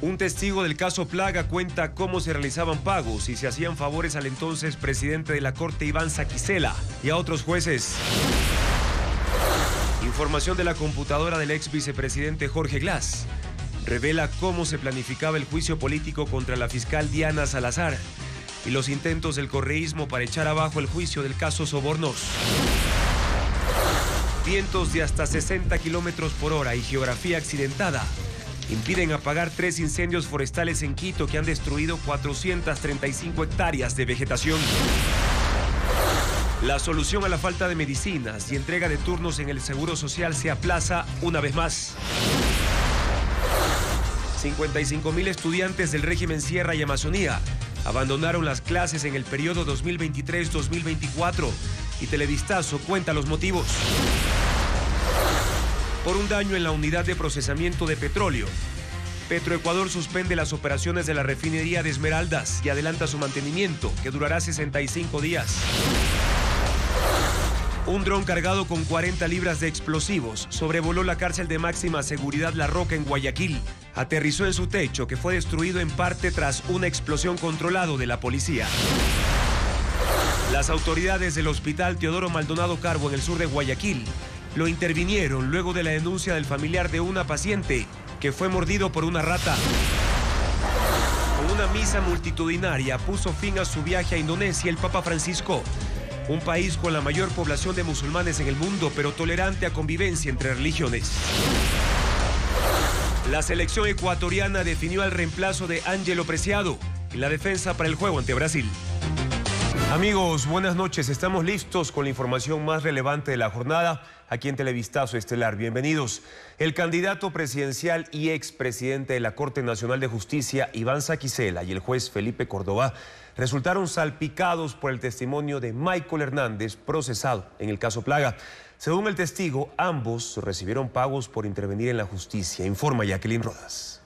Un testigo del caso Plaga cuenta cómo se realizaban pagos y se hacían favores al entonces presidente de la Corte Iván Saquicela y a otros jueces. Información de la computadora del ex vicepresidente Jorge Glass revela cómo se planificaba el juicio político contra la fiscal Diana Salazar y los intentos del correísmo para echar abajo el juicio del caso Sobornos. Vientos de hasta 60 kilómetros por hora y geografía accidentada impiden apagar tres incendios forestales en Quito que han destruido 435 hectáreas de vegetación. La solución a la falta de medicinas y entrega de turnos en el Seguro Social se aplaza una vez más. 55 mil estudiantes del régimen Sierra y Amazonía abandonaron las clases en el periodo 2023-2024 y Televistazo cuenta los motivos por un daño en la unidad de procesamiento de petróleo. Petroecuador suspende las operaciones de la refinería de Esmeraldas y adelanta su mantenimiento, que durará 65 días. Un dron cargado con 40 libras de explosivos sobrevoló la cárcel de máxima seguridad La Roca en Guayaquil. Aterrizó en su techo, que fue destruido en parte tras una explosión controlado de la policía. Las autoridades del Hospital Teodoro Maldonado Carbo en el sur de Guayaquil lo intervinieron luego de la denuncia del familiar de una paciente que fue mordido por una rata. Con una misa multitudinaria puso fin a su viaje a Indonesia el Papa Francisco, un país con la mayor población de musulmanes en el mundo, pero tolerante a convivencia entre religiones. La selección ecuatoriana definió al reemplazo de Ángelo Preciado en la defensa para el juego ante Brasil. Amigos, buenas noches. Estamos listos con la información más relevante de la jornada aquí en Televistazo Estelar. Bienvenidos. El candidato presidencial y expresidente de la Corte Nacional de Justicia, Iván Saquicela, y el juez Felipe Córdoba resultaron salpicados por el testimonio de Michael Hernández, procesado en el caso Plaga. Según el testigo, ambos recibieron pagos por intervenir en la justicia, informa Jacqueline Rodas.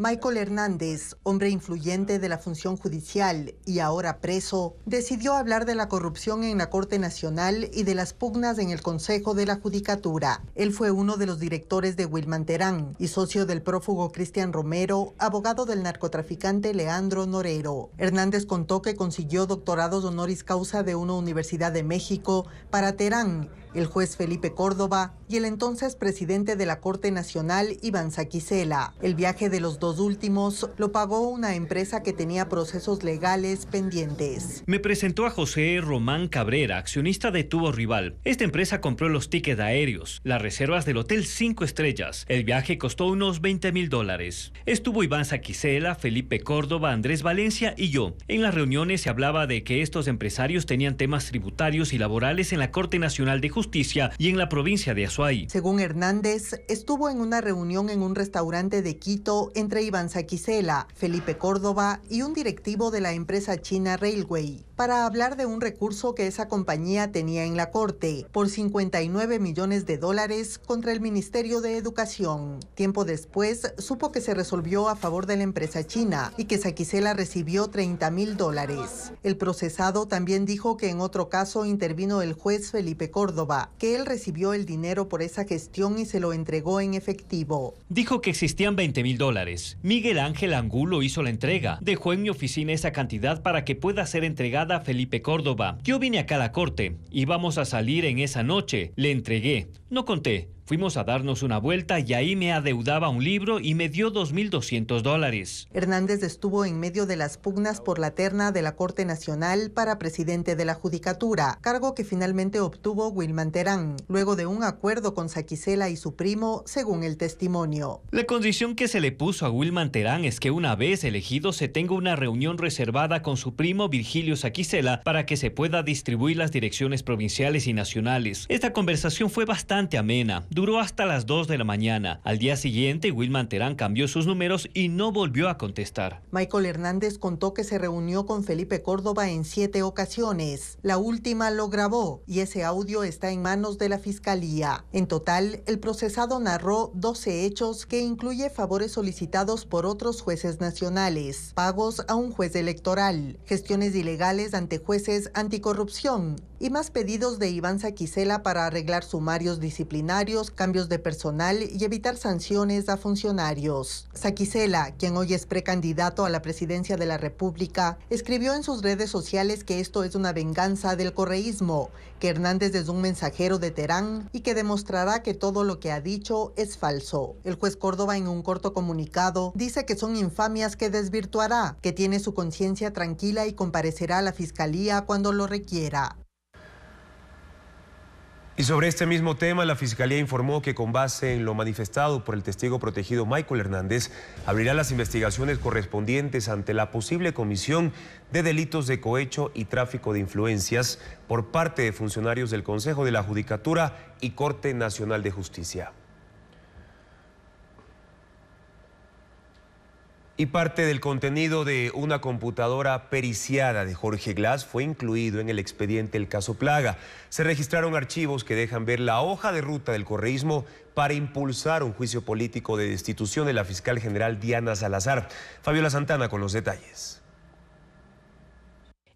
Michael Hernández, hombre influyente de la función judicial y ahora preso, decidió hablar de la corrupción en la Corte Nacional y de las pugnas en el Consejo de la Judicatura. Él fue uno de los directores de Wilman Terán y socio del prófugo Cristian Romero, abogado del narcotraficante Leandro Norero. Hernández contó que consiguió doctorados honoris causa de una universidad de México para Terán el juez Felipe Córdoba y el entonces presidente de la Corte Nacional, Iván Saquicela. El viaje de los dos últimos lo pagó una empresa que tenía procesos legales pendientes. Me presentó a José Román Cabrera, accionista de Tubo Rival. Esta empresa compró los tickets aéreos, las reservas del Hotel Cinco Estrellas. El viaje costó unos 20 mil dólares. Estuvo Iván Saquicela, Felipe Córdoba, Andrés Valencia y yo. En las reuniones se hablaba de que estos empresarios tenían temas tributarios y laborales en la Corte Nacional de Justicia y en la provincia de Azuay. Según Hernández, estuvo en una reunión en un restaurante de Quito entre Iván Saquicela, Felipe Córdoba y un directivo de la empresa china Railway para hablar de un recurso que esa compañía tenía en la Corte por 59 millones de dólares contra el Ministerio de Educación. Tiempo después, supo que se resolvió a favor de la empresa china y que Saquicela recibió 30 mil dólares. El procesado también dijo que en otro caso intervino el juez Felipe Córdoba que él recibió el dinero por esa gestión y se lo entregó en efectivo. Dijo que existían 20 mil dólares. Miguel Ángel Angulo hizo la entrega. Dejó en mi oficina esa cantidad para que pueda ser entregada a Felipe Córdoba. Yo vine acá a la corte. vamos a salir en esa noche. Le entregué. No conté, Fuimos a darnos una vuelta y ahí me adeudaba un libro y me dio 2.200 dólares. Hernández estuvo en medio de las pugnas por la terna de la Corte Nacional para presidente de la Judicatura, cargo que finalmente obtuvo Wilman Terán, luego de un acuerdo con Saquicela y su primo, según el testimonio. La condición que se le puso a Wilman Terán es que una vez elegido se tenga una reunión reservada con su primo Virgilio Saquicela para que se pueda distribuir las direcciones provinciales y nacionales. Esta conversación fue bastante amena. Duró hasta las 2 de la mañana. Al día siguiente, Wilman Terán cambió sus números y no volvió a contestar. Michael Hernández contó que se reunió con Felipe Córdoba en siete ocasiones. La última lo grabó y ese audio está en manos de la Fiscalía. En total, el procesado narró 12 hechos que incluye favores solicitados por otros jueces nacionales, pagos a un juez electoral, gestiones ilegales ante jueces anticorrupción, y más pedidos de Iván saquisela para arreglar sumarios disciplinarios, cambios de personal y evitar sanciones a funcionarios. saquisela quien hoy es precandidato a la presidencia de la República, escribió en sus redes sociales que esto es una venganza del correísmo, que Hernández es un mensajero de Terán y que demostrará que todo lo que ha dicho es falso. El juez Córdoba en un corto comunicado dice que son infamias que desvirtuará, que tiene su conciencia tranquila y comparecerá a la fiscalía cuando lo requiera. Y sobre este mismo tema, la Fiscalía informó que con base en lo manifestado por el testigo protegido Michael Hernández, abrirá las investigaciones correspondientes ante la posible comisión de delitos de cohecho y tráfico de influencias por parte de funcionarios del Consejo de la Judicatura y Corte Nacional de Justicia. Y parte del contenido de una computadora periciada de Jorge Glass fue incluido en el expediente El Caso Plaga. Se registraron archivos que dejan ver la hoja de ruta del correísmo para impulsar un juicio político de destitución de la fiscal general Diana Salazar. Fabiola Santana con los detalles.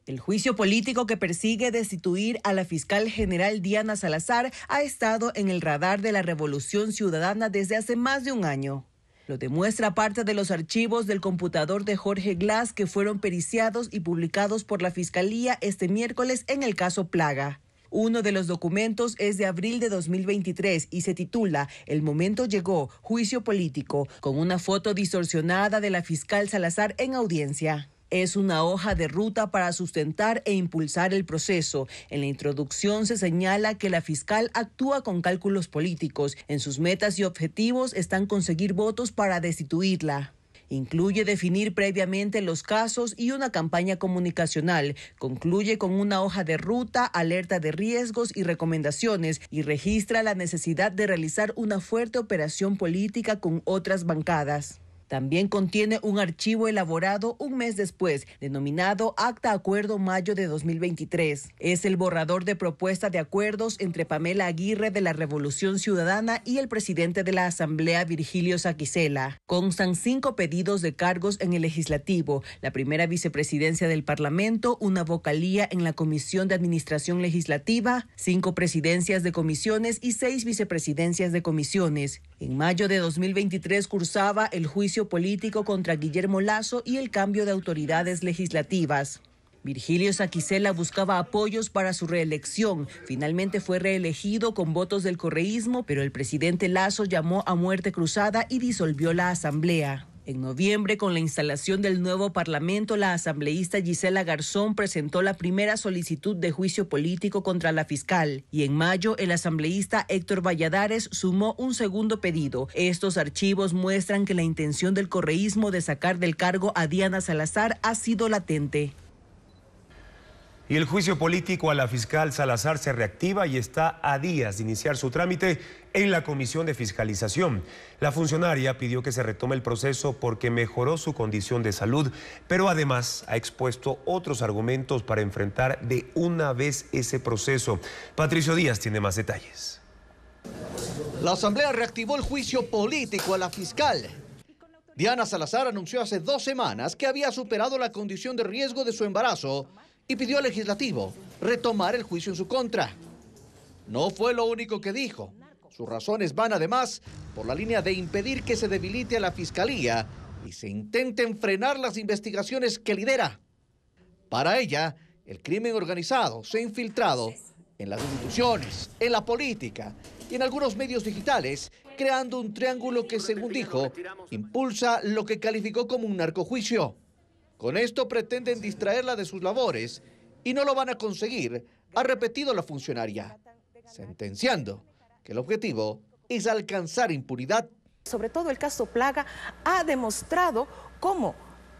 El juicio político que persigue destituir a la fiscal general Diana Salazar ha estado en el radar de la Revolución Ciudadana desde hace más de un año. Lo demuestra parte de los archivos del computador de Jorge Glass que fueron periciados y publicados por la Fiscalía este miércoles en el caso Plaga. Uno de los documentos es de abril de 2023 y se titula El momento llegó, juicio político, con una foto distorsionada de la fiscal Salazar en audiencia es una hoja de ruta para sustentar e impulsar el proceso. En la introducción se señala que la fiscal actúa con cálculos políticos. En sus metas y objetivos están conseguir votos para destituirla. Incluye definir previamente los casos y una campaña comunicacional. Concluye con una hoja de ruta, alerta de riesgos y recomendaciones y registra la necesidad de realizar una fuerte operación política con otras bancadas. También contiene un archivo elaborado un mes después, denominado Acta Acuerdo Mayo de 2023. Es el borrador de propuesta de acuerdos entre Pamela Aguirre de la Revolución Ciudadana y el presidente de la Asamblea, Virgilio Saquicela. Constan cinco pedidos de cargos en el legislativo, la primera vicepresidencia del Parlamento, una vocalía en la Comisión de Administración Legislativa, cinco presidencias de comisiones y seis vicepresidencias de comisiones. En mayo de 2023 cursaba el juicio político contra Guillermo Lazo y el cambio de autoridades legislativas. Virgilio Saquicela buscaba apoyos para su reelección. Finalmente fue reelegido con votos del correísmo, pero el presidente Lazo llamó a muerte cruzada y disolvió la asamblea. En noviembre, con la instalación del nuevo Parlamento, la asambleísta Gisela Garzón presentó la primera solicitud de juicio político contra la fiscal y en mayo el asambleísta Héctor Valladares sumó un segundo pedido. Estos archivos muestran que la intención del correísmo de sacar del cargo a Diana Salazar ha sido latente. Y el juicio político a la fiscal Salazar se reactiva y está a días de iniciar su trámite en la Comisión de Fiscalización. La funcionaria pidió que se retome el proceso porque mejoró su condición de salud, pero además ha expuesto otros argumentos para enfrentar de una vez ese proceso. Patricio Díaz tiene más detalles. La Asamblea reactivó el juicio político a la fiscal. Diana Salazar anunció hace dos semanas que había superado la condición de riesgo de su embarazo y pidió al legislativo retomar el juicio en su contra. No fue lo único que dijo. Sus razones van además por la línea de impedir que se debilite a la fiscalía y se intenten frenar las investigaciones que lidera. Para ella, el crimen organizado se ha infiltrado en las instituciones, en la política y en algunos medios digitales, creando un triángulo que, según dijo, impulsa lo que calificó como un narcojuicio. Con esto pretenden distraerla de sus labores y no lo van a conseguir, ha repetido la funcionaria, sentenciando que el objetivo es alcanzar impunidad. Sobre todo el caso Plaga ha demostrado cómo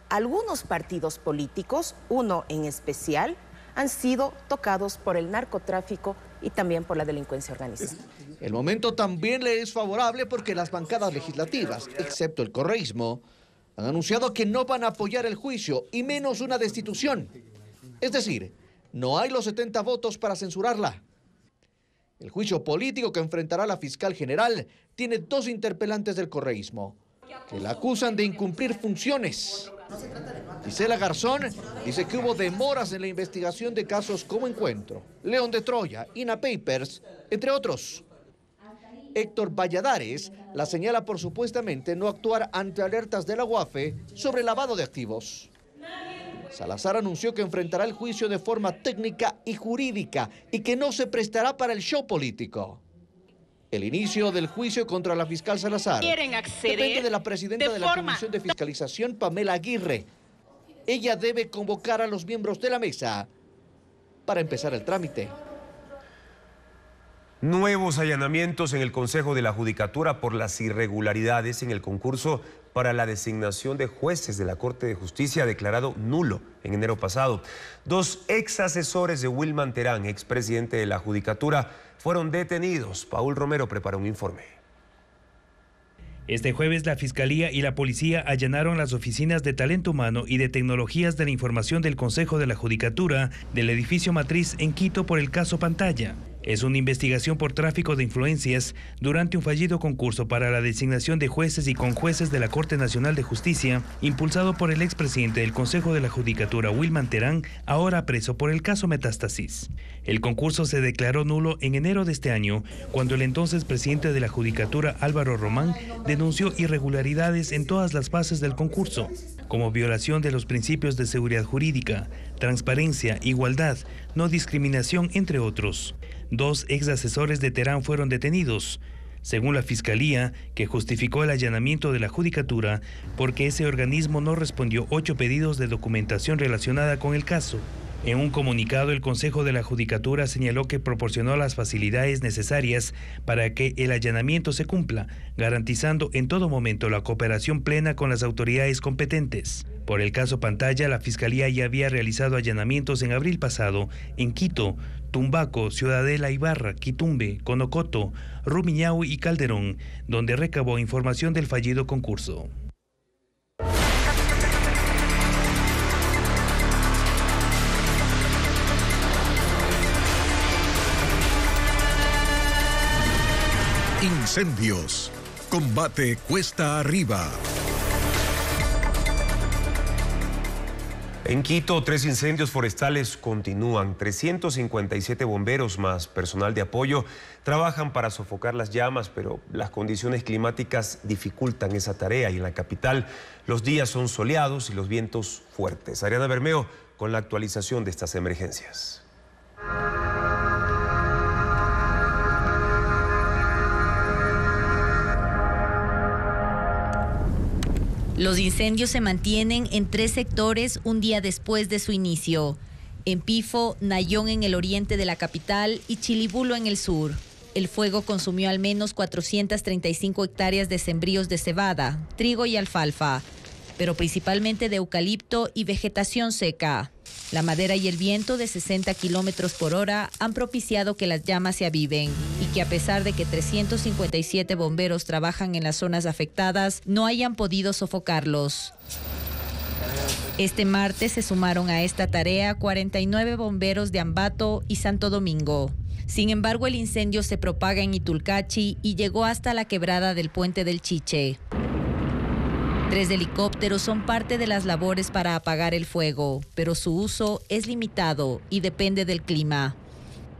algunos partidos políticos, uno en especial, han sido tocados por el narcotráfico y también por la delincuencia organizada. El momento también le es favorable porque las bancadas legislativas, excepto el correísmo, han anunciado que no van a apoyar el juicio y menos una destitución. Es decir, no hay los 70 votos para censurarla. El juicio político que enfrentará la fiscal general tiene dos interpelantes del correísmo, que la acusan de incumplir funciones. Gisela Garzón dice que hubo demoras en la investigación de casos como Encuentro, León de Troya, INA Papers, entre otros. Héctor Valladares la señala por supuestamente no actuar ante alertas de la UAFE sobre lavado de activos. Salazar anunció que enfrentará el juicio de forma técnica y jurídica y que no se prestará para el show político. El inicio del juicio contra la fiscal Salazar depende de la presidenta de la Comisión de Fiscalización, Pamela Aguirre. Ella debe convocar a los miembros de la mesa para empezar el trámite. Nuevos allanamientos en el Consejo de la Judicatura por las irregularidades en el concurso para la designación de jueces de la Corte de Justicia declarado nulo en enero pasado. Dos ex asesores de Wilman Terán, presidente de la Judicatura, fueron detenidos. Paul Romero prepara un informe. Este jueves la Fiscalía y la Policía allanaron las oficinas de talento humano y de tecnologías de la información del Consejo de la Judicatura del edificio Matriz en Quito por el caso Pantalla es una investigación por tráfico de influencias durante un fallido concurso para la designación de jueces y conjueces de la Corte Nacional de Justicia, impulsado por el expresidente del Consejo de la Judicatura, Wilman Terán, ahora preso por el caso Metástasis. El concurso se declaró nulo en enero de este año, cuando el entonces presidente de la Judicatura, Álvaro Román, denunció irregularidades en todas las fases del concurso como violación de los principios de seguridad jurídica, transparencia, igualdad, no discriminación, entre otros. Dos exasesores de Terán fueron detenidos según la Fiscalía, que justificó el allanamiento de la Judicatura porque ese organismo no respondió ocho pedidos de documentación relacionada con el caso. En un comunicado, el Consejo de la Judicatura señaló que proporcionó las facilidades necesarias para que el allanamiento se cumpla, garantizando en todo momento la cooperación plena con las autoridades competentes. Por el caso Pantalla, la Fiscalía ya había realizado allanamientos en abril pasado en Quito, Tumbaco, Ciudadela, Ibarra, Quitumbe, Conocoto, Rumiñahui y Calderón, donde recabó información del fallido concurso. Incendios. Combate cuesta arriba. En Quito, tres incendios forestales continúan. 357 bomberos más personal de apoyo trabajan para sofocar las llamas, pero las condiciones climáticas dificultan esa tarea y en la capital los días son soleados y los vientos fuertes. Ariana Bermeo con la actualización de estas emergencias. Los incendios se mantienen en tres sectores un día después de su inicio. En Pifo, Nayón en el oriente de la capital y Chilibulo en el sur. El fuego consumió al menos 435 hectáreas de sembríos de cebada, trigo y alfalfa pero principalmente de eucalipto y vegetación seca. La madera y el viento de 60 kilómetros por hora han propiciado que las llamas se aviven y que a pesar de que 357 bomberos trabajan en las zonas afectadas, no hayan podido sofocarlos. Este martes se sumaron a esta tarea 49 bomberos de Ambato y Santo Domingo. Sin embargo, el incendio se propaga en Itulcachi y llegó hasta la quebrada del puente del Chiche. Tres helicópteros son parte de las labores para apagar el fuego, pero su uso es limitado y depende del clima.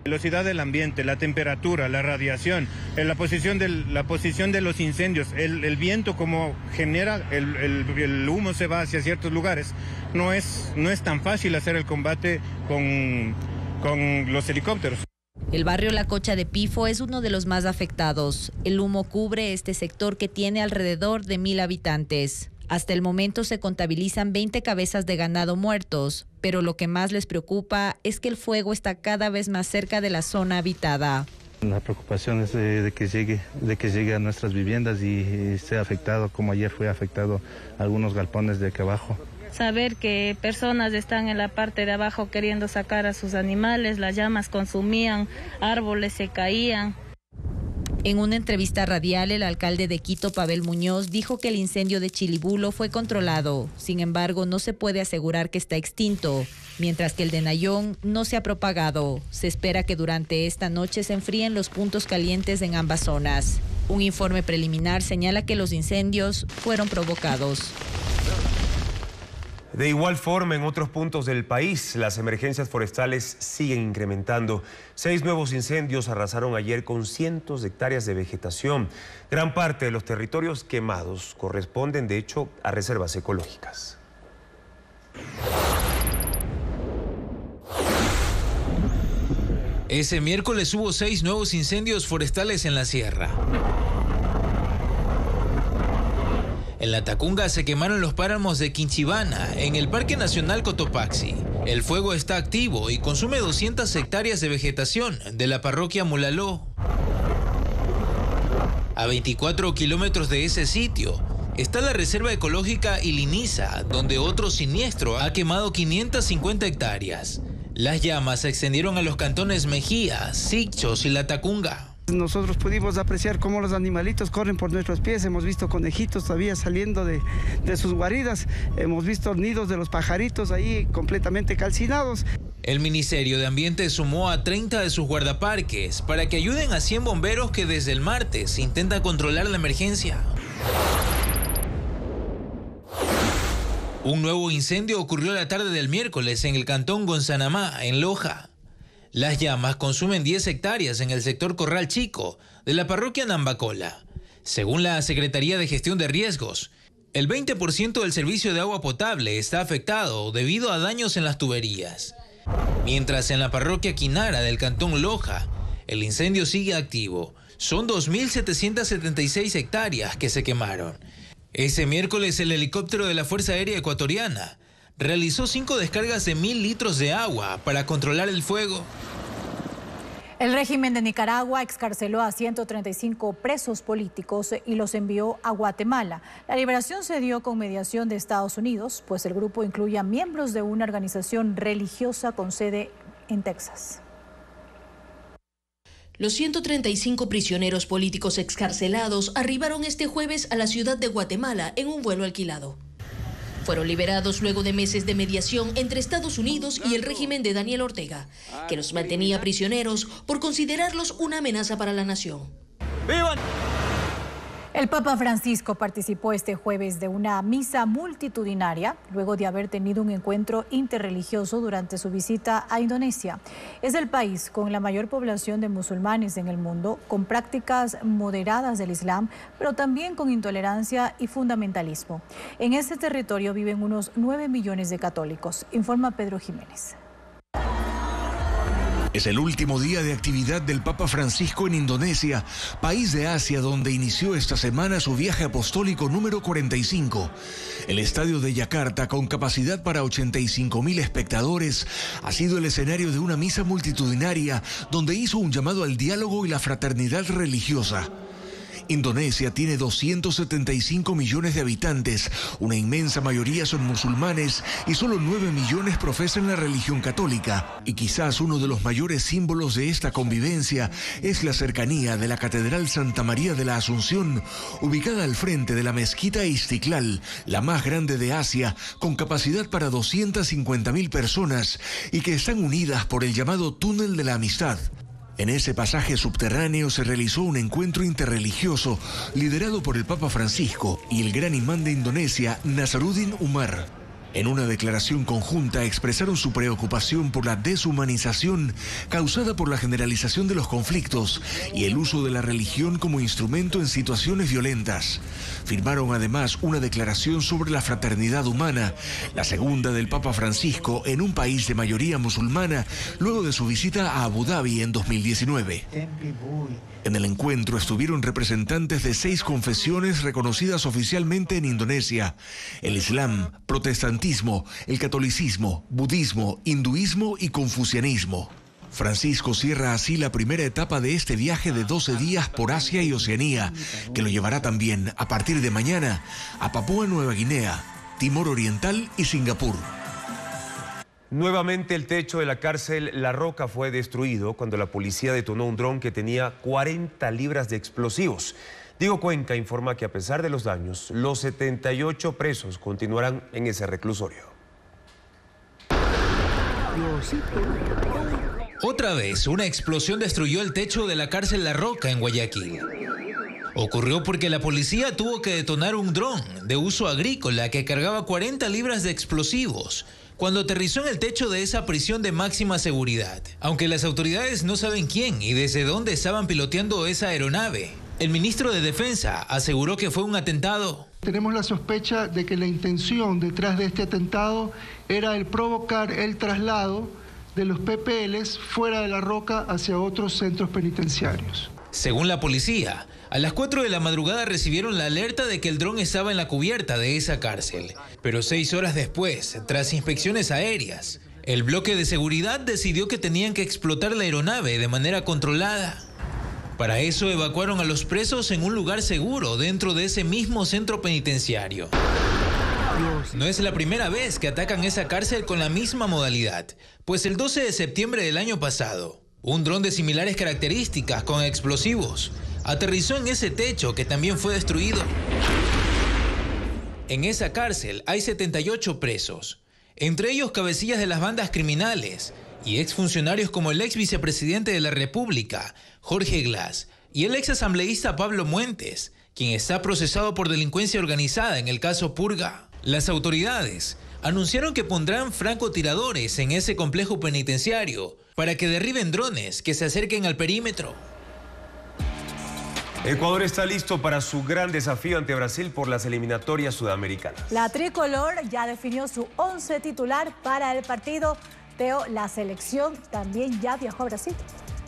Velocidad del ambiente, la temperatura, la radiación, eh, la posición, de los incendios, el, viento como genera, el, humo se va hacia ciertos lugares. No es, tan fácil hacer el combate con los helicópteros. El barrio La Cocha de Pifo es uno de los más afectados. El humo cubre este sector que tiene alrededor de mil habitantes. Hasta el momento se contabilizan 20 cabezas de ganado muertos, pero lo que más les preocupa es que el fuego está cada vez más cerca de la zona habitada. La preocupación es eh, de, que llegue, de que llegue a nuestras viviendas y, eh, sea esté afectado, como ayer fue afectado algunos galpones de aquí abajo saber que personas están en la parte de abajo queriendo sacar a sus animales, las llamas consumían, árboles se caían. En una entrevista radial, el alcalde de Quito, Pavel Muñoz, dijo que el incendio de Chilibulo fue controlado. Sin embargo, no se puede asegurar que está extinto, mientras que el de Nayón no se ha propagado. Se espera que durante esta noche se enfríen los puntos calientes en ambas zonas. Un informe preliminar señala que los incendios fueron provocados. De igual forma, en otros puntos del país, las emergencias forestales siguen incrementando. Seis nuevos incendios arrasaron ayer con cientos de hectáreas de vegetación. Gran parte de los territorios quemados corresponden, de hecho, a reservas ecológicas. Ese miércoles hubo seis nuevos incendios forestales en la sierra. En la Tacunga se quemaron los páramos de Quinchibana, en el Parque Nacional Cotopaxi. El fuego está activo y consume 200 hectáreas de vegetación de la parroquia Mulaló. A 24 kilómetros de ese sitio está la Reserva Ecológica Iliniza, donde otro siniestro ha quemado 550 hectáreas. Las llamas se extendieron a los cantones Mejía, Sichos y La Tacunga. Nosotros pudimos apreciar cómo los animalitos corren por nuestros pies, hemos visto conejitos todavía saliendo de, sus guaridas, hemos visto nidos de los pajaritos ahí completamente calcinados. El Ministerio de Ambiente sumó a 30 de sus guardaparques para que ayuden a 100 bomberos que desde el martes intentan controlar la emergencia. Un nuevo incendio ocurrió la tarde del miércoles en el cantón Gonzanamá, en Loja. Las llamas consumen 10 hectáreas en el sector Corral Chico, de la parroquia Nambacola. Según la Secretaría de Gestión de Riesgos, el 20% del servicio de agua potable está afectado debido a daños en las tuberías. Mientras en la parroquia Quinara del cantón Loja, el incendio sigue activo. Son 2.776 hectáreas que se quemaron. Ese miércoles el helicóptero de la Fuerza Aérea Ecuatoriana realizó cinco descargas de mil litros de agua para controlar el fuego. El régimen de Nicaragua excarceló a 135 presos políticos y los envió a Guatemala. La liberación se dio con mediación de Estados Unidos, pues el grupo incluye a miembros de una organización religiosa con sede en Texas. Los 135 prisioneros políticos excarcelados arribaron este jueves a la ciudad de Guatemala en un vuelo alquilado fueron liberados luego de meses de mediación entre Estados Unidos y el régimen de Daniel Ortega, que los mantenía prisioneros por considerarlos una amenaza para la nación. ¡Vivan! El Papa Francisco participó este jueves de una misa multitudinaria luego de haber tenido un encuentro interreligioso durante su visita a Indonesia. Es el país con la mayor población de musulmanes en el mundo, con prácticas moderadas del Islam, pero también con intolerancia y fundamentalismo. En este territorio viven unos 9 millones de católicos, informa Pedro Jiménez. Es el último día de actividad del Papa Francisco en Indonesia, país de Asia donde inició esta semana su viaje apostólico número 45. El estadio de Yakarta, con capacidad para 85 mil espectadores, ha sido el escenario de una misa multitudinaria donde hizo un llamado al diálogo y la fraternidad religiosa. Indonesia tiene 275 millones de habitantes, una inmensa mayoría son musulmanes y solo 9 millones profesan la religión católica. Y quizás uno de los mayores símbolos de esta convivencia es la cercanía de la Catedral Santa María de la Asunción, ubicada al frente de la mezquita Istiklal, la más grande de Asia, con capacidad para mil personas y que están unidas por el llamado túnel de la amistad. En ese pasaje subterráneo se realizó un encuentro interreligioso liderado por el Papa Francisco y el gran imán de Indonesia, Nasruddin Umar. En una declaración conjunta expresaron su preocupación por la deshumanización causada por la generalización de los conflictos y el uso de la religión como instrumento en situaciones violentas. Firmaron además una declaración sobre la fraternidad humana, la segunda del Papa Francisco en un país de mayoría musulmana luego de su visita a Abu Dhabi en 2019. En el encuentro estuvieron representantes de seis confesiones reconocidas oficialmente en Indonesia, el Islam, protestantismo, el catolicismo, budismo, hinduismo y confucianismo. Francisco cierra así la primera etapa de este viaje de 12 días por Asia y Oceanía, que lo llevará también, a partir de mañana, a Papúa Nueva Guinea, Timor Oriental y Singapur. Nuevamente el techo de la cárcel La Roca fue destruido cuando la policía detonó un dron que tenía 40 libras de explosivos. Diego Cuenca informa que a pesar de los daños, los 78 presos continuarán en ese reclusorio. Otra vez, una explosión destruyó el techo de la cárcel La Roca en Guayaquil. Ocurrió porque la policía tuvo que detonar un dron de uso agrícola que cargaba 40 libras de explosivos cuando aterrizó en el techo de esa prisión de máxima seguridad. Aunque las autoridades no saben quién y desde dónde estaban piloteando esa aeronave, el ministro de Defensa aseguró que fue un atentado. Tenemos la sospecha de que la intención detrás de este atentado era el provocar el traslado de los PPLs fuera de la roca hacia otros centros penitenciarios. Según la policía, a las 4 de la madrugada recibieron la alerta de que el dron estaba en la cubierta de esa cárcel. Pero seis horas después, tras inspecciones aéreas, el bloque de seguridad decidió que tenían que explotar la aeronave de manera controlada. Para eso evacuaron a los presos en un lugar seguro dentro de ese mismo centro penitenciario. No es la primera vez que atacan esa cárcel con la misma modalidad, pues el 12 de septiembre del año pasado, un dron de similares características con explosivos aterrizó en ese techo que también fue destruido. En esa cárcel hay 78 presos, entre ellos cabecillas de las bandas criminales y exfuncionarios como el ex vicepresidente de la República, Jorge Glass, y el ex asambleísta Pablo Muentes, quien está procesado por delincuencia organizada en el caso Purga. Las autoridades anunciaron que pondrán francotiradores en ese complejo penitenciario para que derriben drones que se acerquen al perímetro. Ecuador está listo para su gran desafío ante Brasil por las eliminatorias sudamericanas. La tricolor ya definió su 11 titular para el partido. Teo, la selección también ya viajó a Brasil.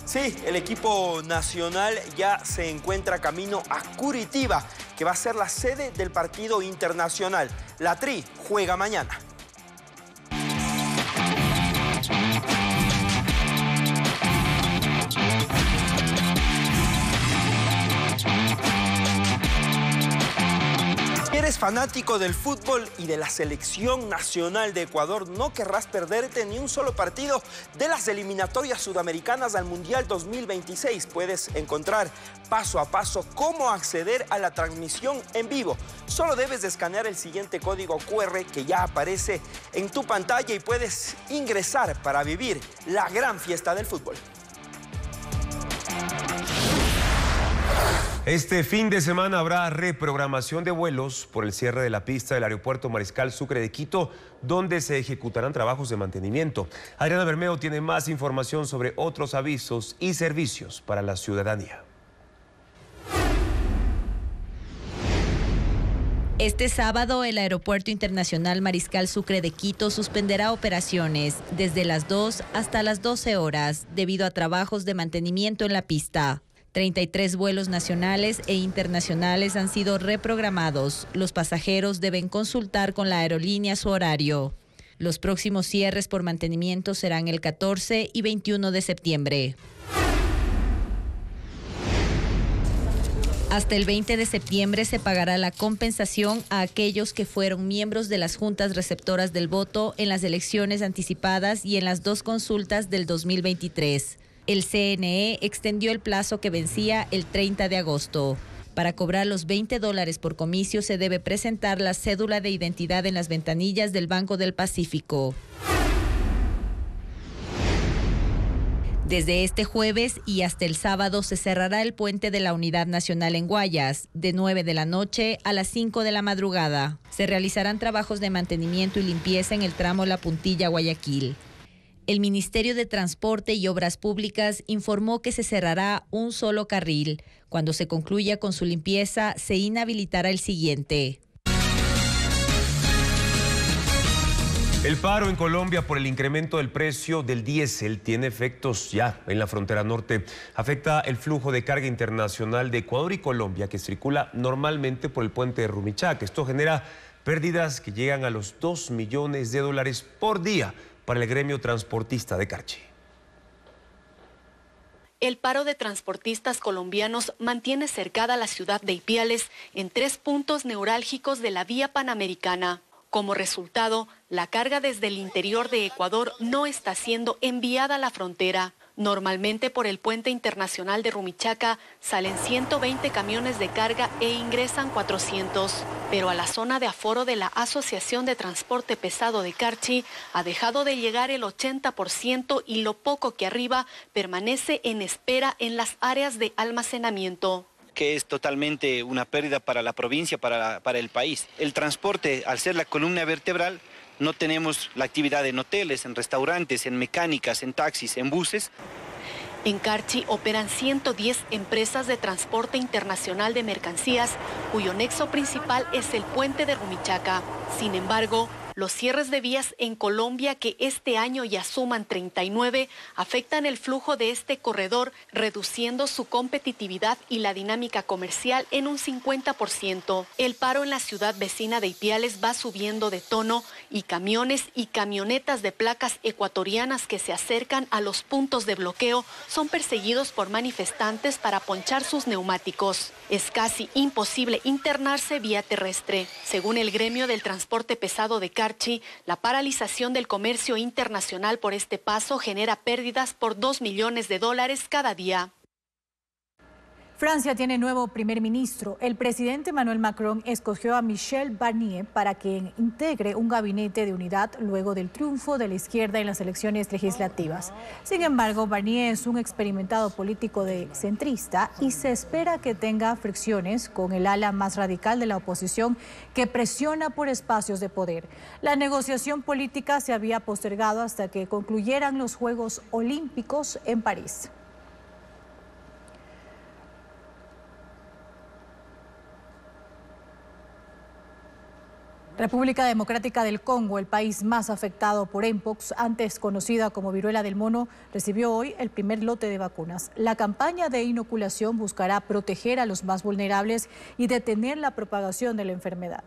Sí, el equipo nacional ya se encuentra camino a Curitiba, que va a ser la sede del partido internacional. La Tri juega mañana. eres fanático del fútbol y de la selección nacional de Ecuador, no querrás perderte ni un solo partido de las eliminatorias sudamericanas al Mundial 2026. Puedes encontrar paso a paso cómo acceder a la transmisión en vivo. Solo debes escanear el siguiente código QR que ya aparece en tu pantalla y puedes ingresar para vivir la gran fiesta del fútbol. Este fin de semana habrá reprogramación de vuelos por el cierre de la pista del aeropuerto Mariscal Sucre de Quito, donde se ejecutarán trabajos de mantenimiento. Adriana Bermeo tiene más información sobre otros avisos y servicios para la ciudadanía. Este sábado el Aeropuerto Internacional Mariscal Sucre de Quito suspenderá operaciones desde las 2 hasta las 12 horas debido a trabajos de mantenimiento en la pista. 33 vuelos nacionales e internacionales han sido reprogramados. Los pasajeros deben consultar con la aerolínea su horario. Los próximos cierres por mantenimiento serán el 14 y 21 de septiembre. Hasta el 20 de septiembre se pagará la compensación a aquellos que fueron miembros de las juntas receptoras del voto en las elecciones anticipadas y en las dos consultas del 2023 el CNE extendió el plazo que vencía el 30 de agosto. Para cobrar los 20 dólares por comicio se debe presentar la cédula de identidad en las ventanillas del Banco del Pacífico. Desde este jueves y hasta el sábado se cerrará el puente de la Unidad Nacional en Guayas, de 9 de la noche a las 5 de la madrugada. Se realizarán trabajos de mantenimiento y limpieza en el tramo La Puntilla Guayaquil. El Ministerio de Transporte y Obras Públicas informó que se cerrará un solo carril. Cuando se concluya con su limpieza, se inhabilitará el siguiente. El paro en Colombia por el incremento del precio del diésel tiene efectos ya en la frontera norte. Afecta el flujo de carga internacional de Ecuador y Colombia que circula normalmente por el puente de Rumichac. Esto genera pérdidas que llegan a los 2 millones de dólares por día para el gremio transportista de Carchi. El paro de transportistas colombianos mantiene cercada la ciudad de Ipiales en tres puntos neurálgicos de la vía panamericana. Como resultado, la carga desde el interior de Ecuador no está siendo enviada a la frontera. Normalmente por el puente internacional de Rumichaca salen 120 camiones de carga e ingresan 400, pero a la zona de aforo de la Asociación de Transporte Pesado de Carchi ha dejado de llegar el 80% y lo poco que arriba permanece en espera en las áreas de almacenamiento que es totalmente una pérdida para la provincia, para, para el país. El transporte, al ser la columna vertebral, no tenemos la actividad en hoteles, en restaurantes, en mecánicas, en taxis, en buses. En Carchi operan 110 empresas de transporte internacional de mercancías, cuyo nexo principal es el puente de Rumichaca. Sin embargo, los cierres de vías en Colombia, que este año ya suman 39, afectan el flujo de este corredor, reduciendo su competitividad y la dinámica comercial en un 50%. El paro en la ciudad vecina de Ipiales va subiendo de tono y camiones y camionetas de placas ecuatorianas que se acercan a los puntos de bloqueo son perseguidos por manifestantes para ponchar sus neumáticos es casi imposible internarse vía terrestre. Según el gremio del transporte pesado de Carchi, la paralización del comercio internacional por este paso genera pérdidas por 2 millones de dólares cada día. Francia tiene nuevo primer ministro. El presidente Emmanuel Macron escogió a Michel Barnier para que integre un gabinete de unidad luego del triunfo de la izquierda en las elecciones legislativas. Sin embargo, Barnier es un experimentado político de centrista y se espera que tenga fricciones con el ala más radical de la oposición que presiona por espacios de poder. La negociación política se había postergado hasta que concluyeran los Juegos Olímpicos en París. República Democrática del Congo, el país más afectado por Mpox, antes conocida como viruela del mono, recibió hoy el primer lote de vacunas. La campaña de inoculación buscará proteger a los más vulnerables y detener la propagación de la enfermedad.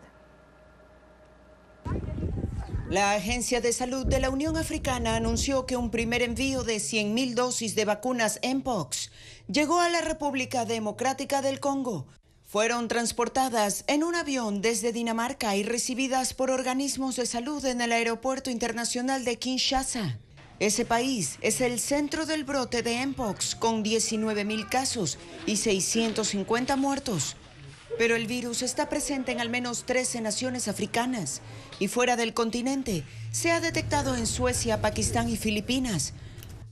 La Agencia de Salud de la Unión Africana anunció que un primer envío de 100.000 dosis de vacunas Mpox llegó a la República Democrática del Congo fueron transportadas en un avión desde Dinamarca y recibidas por organismos de salud en el Aeropuerto Internacional de Kinshasa. Ese país es el centro del brote de Mpox con 19.000 casos y 650 muertos. Pero el virus está presente en al menos 13 naciones africanas y fuera del continente se ha detectado en Suecia, Pakistán y Filipinas.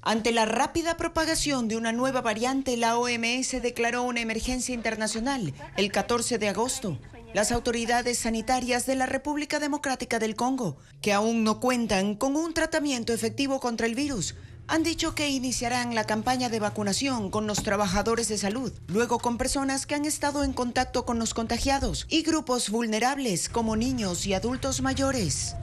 Ante la rápida propagación de una nueva variante, la OMS declaró una emergencia internacional el 14 de agosto. Las autoridades sanitarias de la República Democrática del Congo, que aún no cuentan con un tratamiento efectivo contra el virus, han dicho que iniciarán la campaña de vacunación con los trabajadores de salud, luego con personas que han estado en contacto con los contagiados y grupos vulnerables como niños y adultos mayores.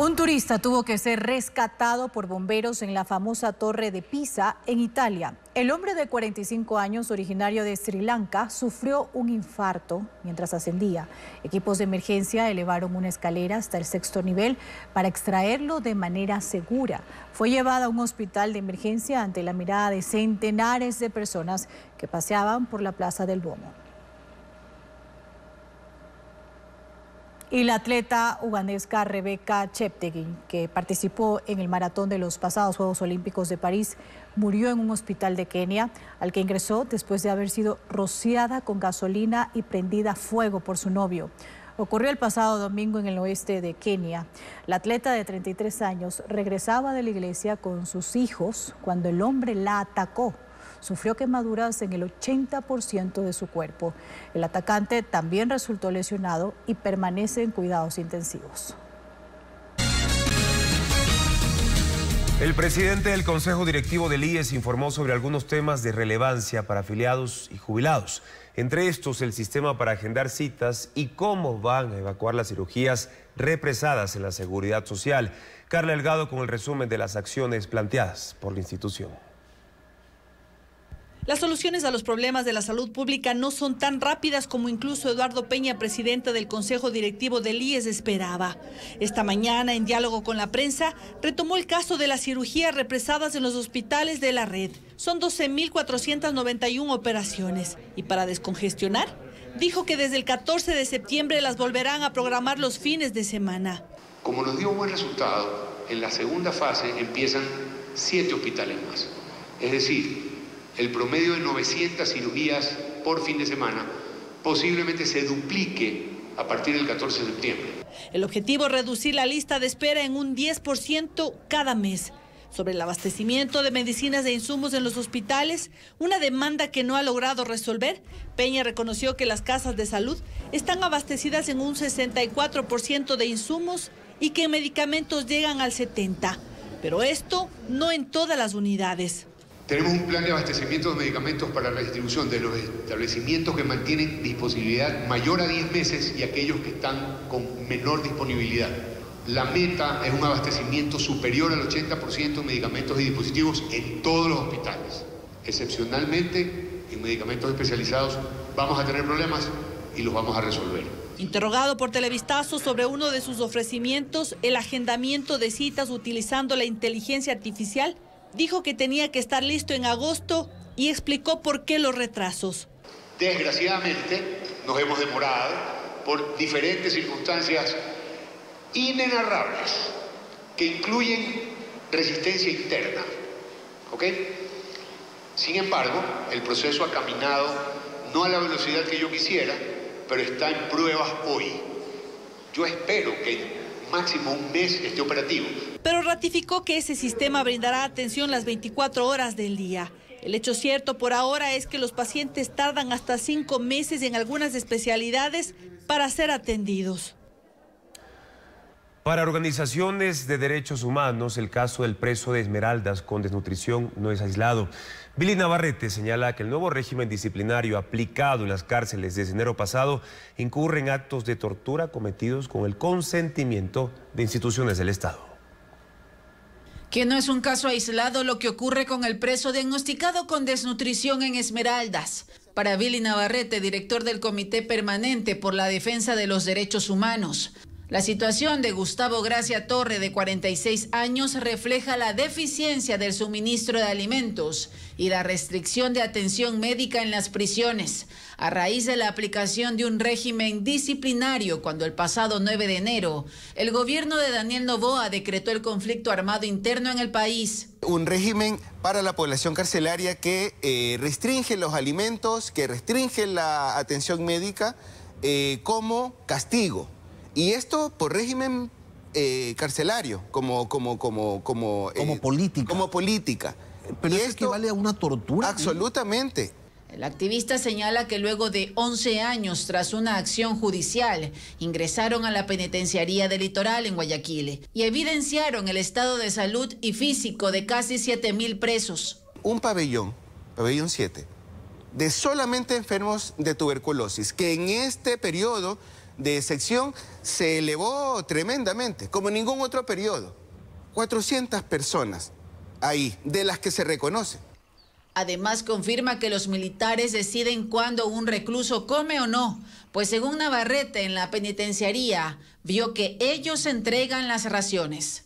Un turista tuvo que ser rescatado por bomberos en la famosa Torre de Pisa, en Italia. El hombre de 45 años, originario de Sri Lanka, sufrió un infarto mientras ascendía. Equipos de emergencia elevaron una escalera hasta el sexto nivel para extraerlo de manera segura. Fue llevado a un hospital de emergencia ante la mirada de centenares de personas que paseaban por la Plaza del Duomo. y la atleta ugandesca Rebeca Cheptegin, que participó en el maratón de los pasados Juegos Olímpicos de París, murió en un hospital de Kenia, al que ingresó después de haber sido rociada con gasolina y prendida a fuego por su novio. Ocurrió el pasado domingo en el oeste de Kenia. La atleta de 33 años regresaba de la iglesia con sus hijos cuando el hombre la atacó sufrió quemaduras en el 80% de su cuerpo. El atacante también resultó lesionado y permanece en cuidados intensivos. El presidente del Consejo Directivo del IES informó sobre algunos temas de relevancia para afiliados y jubilados. Entre estos, el sistema para agendar citas y cómo van a evacuar las cirugías represadas en la seguridad social. Carla Elgado con el resumen de las acciones planteadas por la institución. Las soluciones a los problemas de la salud pública no son tan rápidas como incluso Eduardo Peña, presidente del Consejo Directivo del IES, esperaba. Esta mañana, en diálogo con la prensa, retomó el caso de las cirugías represadas en los hospitales de la red. Son 12.491 operaciones. Y para descongestionar, dijo que desde el 14 de septiembre las volverán a programar los fines de semana. Como nos dio buen resultado, en la segunda fase empiezan siete hospitales más. Es decir, el promedio de 900 cirugías por fin de semana posiblemente se duplique a partir del 14 de septiembre. El objetivo es reducir la lista de espera en un 10% cada mes. Sobre el abastecimiento de medicinas e insumos en los hospitales, una demanda que no ha logrado resolver, Peña reconoció que las casas de salud están abastecidas en un 64% de insumos y que medicamentos llegan al 70%, pero esto no en todas las unidades. Tenemos un plan de abastecimiento de medicamentos para la distribución de los establecimientos que mantienen disponibilidad mayor a 10 meses y aquellos que están con menor disponibilidad. La meta es un abastecimiento superior al 80% de medicamentos y dispositivos en todos los hospitales. Excepcionalmente, en medicamentos especializados vamos a tener problemas y los vamos a resolver. Interrogado por Televistazo sobre uno de sus ofrecimientos, el agendamiento de citas utilizando la inteligencia artificial, dijo que tenía que estar listo en agosto y explicó por qué los retrasos. Desgraciadamente nos hemos demorado por diferentes circunstancias inenarrables que incluyen resistencia interna. ¿Ok? Sin embargo, el proceso ha caminado no a la velocidad que yo quisiera, pero está en pruebas hoy. Yo espero que máximo un mes esté operativo pero ratificó que ese sistema brindará atención las 24 horas del día. El hecho cierto por ahora es que los pacientes tardan hasta cinco meses en algunas especialidades para ser atendidos. Para organizaciones de derechos humanos, el caso del preso de Esmeraldas con desnutrición no es aislado. Billy Navarrete señala que el nuevo régimen disciplinario aplicado en las cárceles desde enero pasado incurre en actos de tortura cometidos con el consentimiento de instituciones del Estado. Que no es un caso aislado lo que ocurre con el preso diagnosticado con desnutrición en Esmeraldas. Para Billy Navarrete, director del Comité Permanente por la Defensa de los Derechos Humanos, la situación de Gustavo Gracia Torre, de 46 años, refleja la deficiencia del suministro de alimentos y la restricción de atención médica en las prisiones, a raíz de la aplicación de un régimen disciplinario cuando el pasado 9 de enero el gobierno de Daniel Novoa decretó el conflicto armado interno en el país. Un régimen para la población carcelaria que eh, restringe los alimentos, que restringe la atención médica eh, como castigo. Y esto por régimen eh, carcelario, como, como, como, como, como política. Como política. Pero y esto, a una tortura. Absolutamente. El activista señala que luego de 11 años tras una acción judicial, ingresaron a la penitenciaría del litoral en Guayaquil y evidenciaron el estado de salud y físico de casi 7 mil presos. Un pabellón, pabellón 7, de solamente enfermos de tuberculosis, que en este periodo de sección se elevó tremendamente, como en ningún otro periodo. 400 personas ahí, de las que se reconoce. Además, confirma que los militares deciden cuándo un recluso come o no, pues según Navarrete en la penitenciaría, vio que ellos entregan las raciones.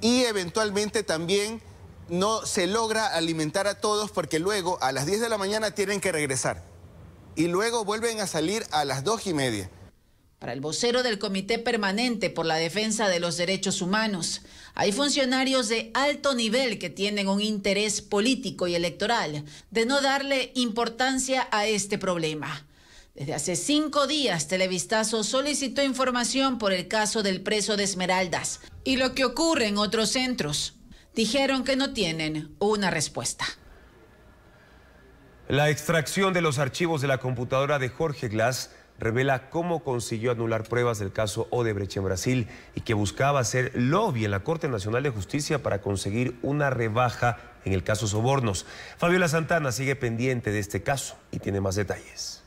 Y eventualmente también no se logra alimentar a todos porque luego a las 10 de la mañana tienen que regresar y luego vuelven a salir a las 2 y media. Para el vocero del Comité Permanente por la Defensa de los Derechos Humanos, hay funcionarios de alto nivel que tienen un interés político y electoral de no darle importancia a este problema. Desde hace cinco días, Televistazo solicitó información por el caso del preso de Esmeraldas y lo que ocurre en otros centros. Dijeron que no tienen una respuesta. La extracción de los archivos de la computadora de Jorge Glass revela cómo consiguió anular pruebas del caso Odebrecht en Brasil y que buscaba hacer lobby en la Corte Nacional de Justicia para conseguir una rebaja en el caso Sobornos. Fabiola Santana sigue pendiente de este caso y tiene más detalles.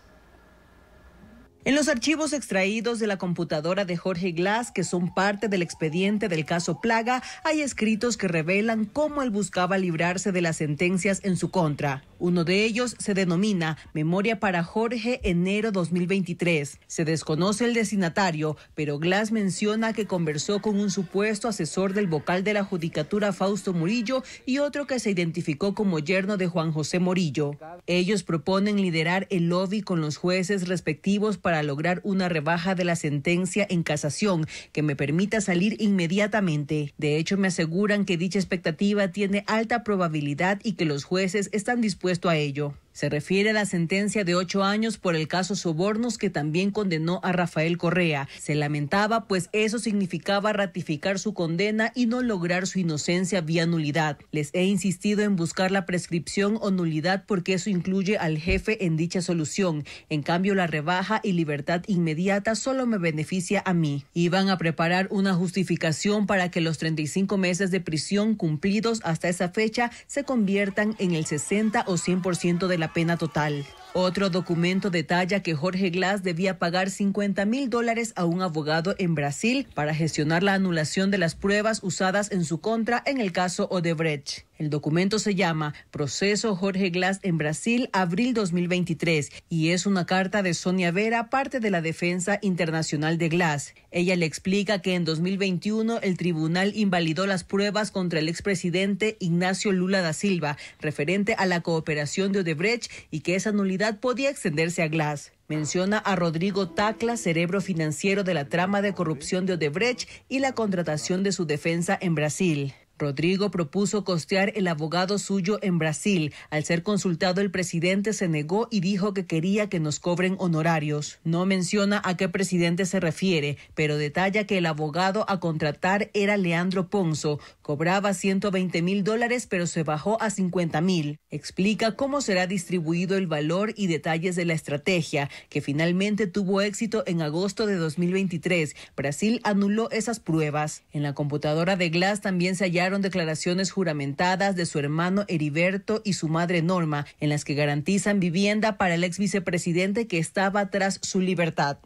En los archivos extraídos de la computadora de Jorge Glass, que son parte del expediente del caso Plaga, hay escritos que revelan cómo él buscaba librarse de las sentencias en su contra. Uno de ellos se denomina Memoria para Jorge Enero 2023. Se desconoce el destinatario, pero Glass menciona que conversó con un supuesto asesor del vocal de la Judicatura Fausto Murillo y otro que se identificó como yerno de Juan José Morillo. Ellos proponen liderar el lobby con los jueces respectivos para lograr una rebaja de la sentencia en casación que me permita salir inmediatamente. De hecho, me aseguran que dicha expectativa tiene alta probabilidad y que los jueces están dispuestos esto a ello. Se refiere a la sentencia de ocho años por el caso Sobornos que también condenó a Rafael Correa. Se lamentaba, pues eso significaba ratificar su condena y no lograr su inocencia vía nulidad. Les he insistido en buscar la prescripción o nulidad porque eso incluye al jefe en dicha solución. En cambio, la rebaja y libertad inmediata solo me beneficia a mí. Iban a preparar una justificación para que los 35 meses de prisión cumplidos hasta esa fecha se conviertan en el 60 o 100% de la pena total. Otro documento detalla que Jorge Glass debía pagar 50 mil dólares a un abogado en Brasil para gestionar la anulación de las pruebas usadas en su contra en el caso Odebrecht. El documento se llama Proceso Jorge Glass en Brasil, abril 2023, y es una carta de Sonia Vera, parte de la Defensa Internacional de Glass. Ella le explica que en 2021 el tribunal invalidó las pruebas contra el expresidente Ignacio Lula da Silva referente a la cooperación de Odebrecht y que esa nulidad podía extenderse a Glass. Menciona a Rodrigo Tacla, cerebro financiero de la trama de corrupción de Odebrecht y la contratación de su defensa en Brasil. Rodrigo propuso costear el abogado suyo en Brasil. Al ser consultado, el presidente se negó y dijo que quería que nos cobren honorarios. No menciona a qué presidente se refiere, pero detalla que el abogado a contratar era Leandro Ponzo. Cobraba 120 mil dólares, pero se bajó a 50 mil. Explica cómo será distribuido el valor y detalles de la estrategia, que finalmente tuvo éxito en agosto de 2023. Brasil anuló esas pruebas. En la computadora de Glass también se hallaron declaraciones juramentadas de su hermano Heriberto y su madre Norma, en las que garantizan vivienda para el ex vicepresidente que estaba tras su libertad.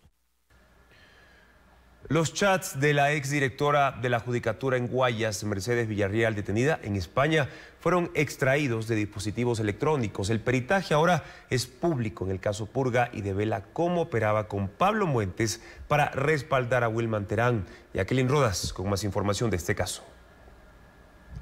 Los chats de la ex directora de la Judicatura en Guayas, Mercedes Villarreal, detenida en España, fueron extraídos de dispositivos electrónicos. El peritaje ahora es público en el caso Purga y vela cómo operaba con Pablo Muentes para respaldar a Wilman Terán y a Rodas con más información de este caso.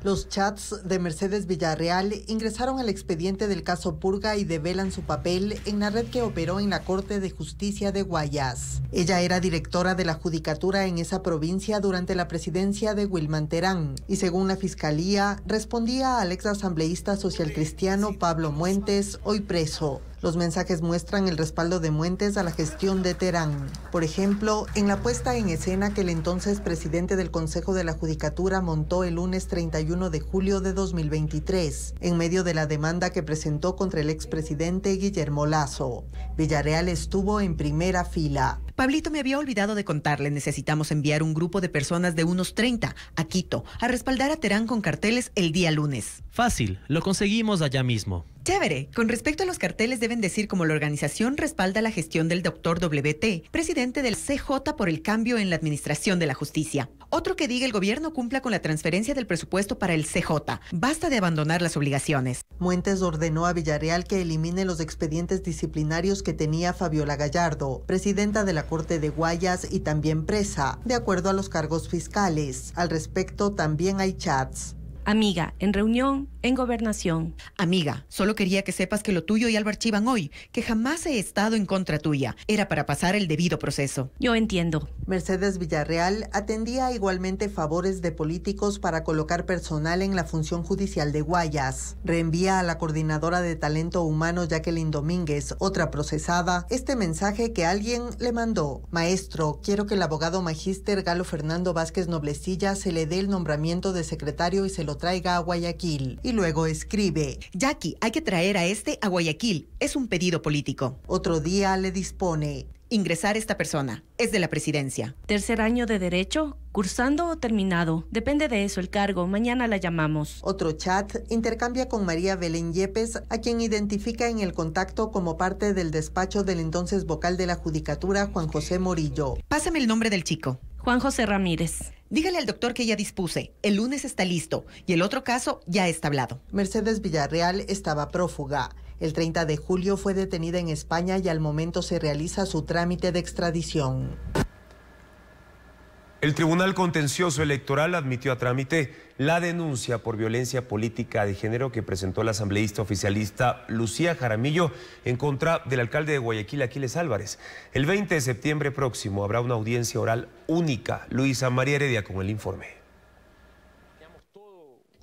Los chats de Mercedes Villarreal ingresaron al expediente del caso Purga y develan su papel en la red que operó en la Corte de Justicia de Guayas. Ella era directora de la Judicatura en esa provincia durante la presidencia de Wilman Terán y según la Fiscalía respondía al exasambleísta socialcristiano Pablo Muentes, hoy preso. Los mensajes muestran el respaldo de Muentes a la gestión de Terán. Por ejemplo, en la puesta en escena que el entonces presidente del Consejo de la Judicatura montó el lunes 31 de julio de 2023, en medio de la demanda que presentó contra el expresidente Guillermo Lazo. Villarreal estuvo en primera fila. Pablito, me había olvidado de contarle, necesitamos enviar un grupo de personas de unos 30 a Quito a respaldar a Terán con carteles el día lunes. Fácil, lo conseguimos allá mismo. Chévere. Con respecto a los carteles, deben decir como la organización respalda la gestión del doctor WT, presidente del CJ por el cambio en la administración de la justicia. Otro que diga el gobierno cumpla con la transferencia del presupuesto para el CJ. Basta de abandonar las obligaciones. Muentes ordenó a Villarreal que elimine los expedientes disciplinarios que tenía Fabiola Gallardo, presidenta de la Corte de Guayas y también presa, de acuerdo a los cargos fiscales. Al respecto, también hay chats. Amiga, en reunión en gobernación. Amiga, solo quería que sepas que lo tuyo y Álvaro archivan hoy, que jamás he estado en contra tuya. Era para pasar el debido proceso. Yo entiendo. Mercedes Villarreal atendía igualmente favores de políticos para colocar personal en la función judicial de Guayas. Reenvía a la coordinadora de talento humano Jacqueline Domínguez, otra procesada, este mensaje que alguien le mandó. Maestro, quiero que el abogado magíster Galo Fernando Vázquez Noblecilla se le dé el nombramiento de secretario y se lo traiga a Guayaquil. Y luego escribe, Jackie, hay que traer a este a Guayaquil, es un pedido político. Otro día le dispone, ingresar esta persona. Es de la presidencia. Tercer año de derecho, cursando o terminado. Depende de eso el cargo. Mañana la llamamos. Otro chat intercambia con María Belén Yepes, a quien identifica en el contacto como parte del despacho del entonces vocal de la Judicatura, Juan José Morillo. Pásame el nombre del chico. Juan José Ramírez. Dígale al doctor que ya dispuse. El lunes está listo y el otro caso ya está hablado. Mercedes Villarreal estaba prófuga. El 30 de julio fue detenida en España y al momento se realiza su trámite de extradición. El Tribunal Contencioso Electoral admitió a trámite la denuncia por violencia política de género que presentó la asambleísta oficialista Lucía Jaramillo en contra del alcalde de Guayaquil, Aquiles Álvarez. El 20 de septiembre próximo habrá una audiencia oral única. Luisa María Heredia con el informe.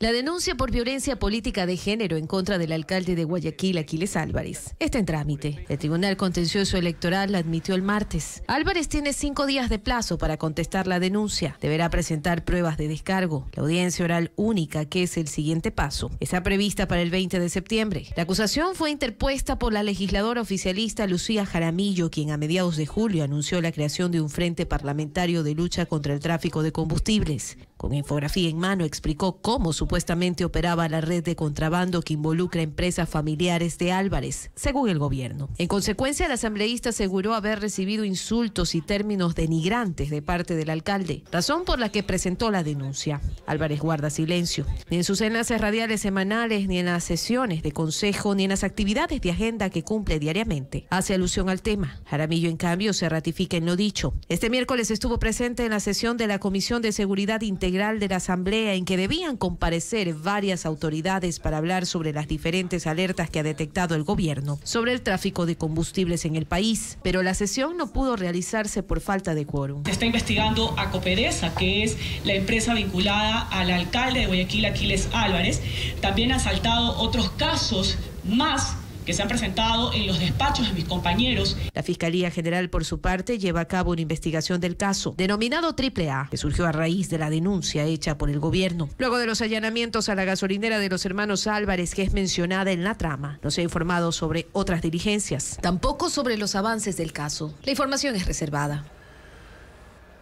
La denuncia por violencia política de género en contra del alcalde de Guayaquil, Aquiles Álvarez, está en trámite. El Tribunal Contencioso Electoral la admitió el martes. Álvarez tiene cinco días de plazo para contestar la denuncia. Deberá presentar pruebas de descargo. La audiencia oral única, que es el siguiente paso, está prevista para el 20 de septiembre. La acusación fue interpuesta por la legisladora oficialista Lucía Jaramillo, quien a mediados de julio anunció la creación de un frente parlamentario de lucha contra el tráfico de combustibles. Con infografía en mano explicó cómo su Supuestamente operaba la red de contrabando que involucra empresas familiares de Álvarez, según el gobierno. En consecuencia, el asambleísta aseguró haber recibido insultos y términos denigrantes de parte del alcalde, razón por la que presentó la denuncia. Álvarez guarda silencio. Ni en sus enlaces radiales semanales, ni en las sesiones de consejo, ni en las actividades de agenda que cumple diariamente, hace alusión al tema. Jaramillo, en cambio, se ratifica en lo dicho. Este miércoles estuvo presente en la sesión de la Comisión de Seguridad Integral de la Asamblea en que debían comparecer ser varias autoridades para hablar sobre las diferentes alertas que ha detectado el gobierno sobre el tráfico de combustibles en el país, pero la sesión no pudo realizarse por falta de quórum. Se está investigando a Copereza, que es la empresa vinculada al alcalde de Guayaquil, Aquiles Álvarez. También ha saltado otros casos más que se han presentado en los despachos de mis compañeros. La Fiscalía General, por su parte, lleva a cabo una investigación del caso, denominado Triple A, que surgió a raíz de la denuncia hecha por el gobierno. Luego de los allanamientos a la gasolinera de los hermanos Álvarez, que es mencionada en la trama, no se ha informado sobre otras diligencias, tampoco sobre los avances del caso. La información es reservada.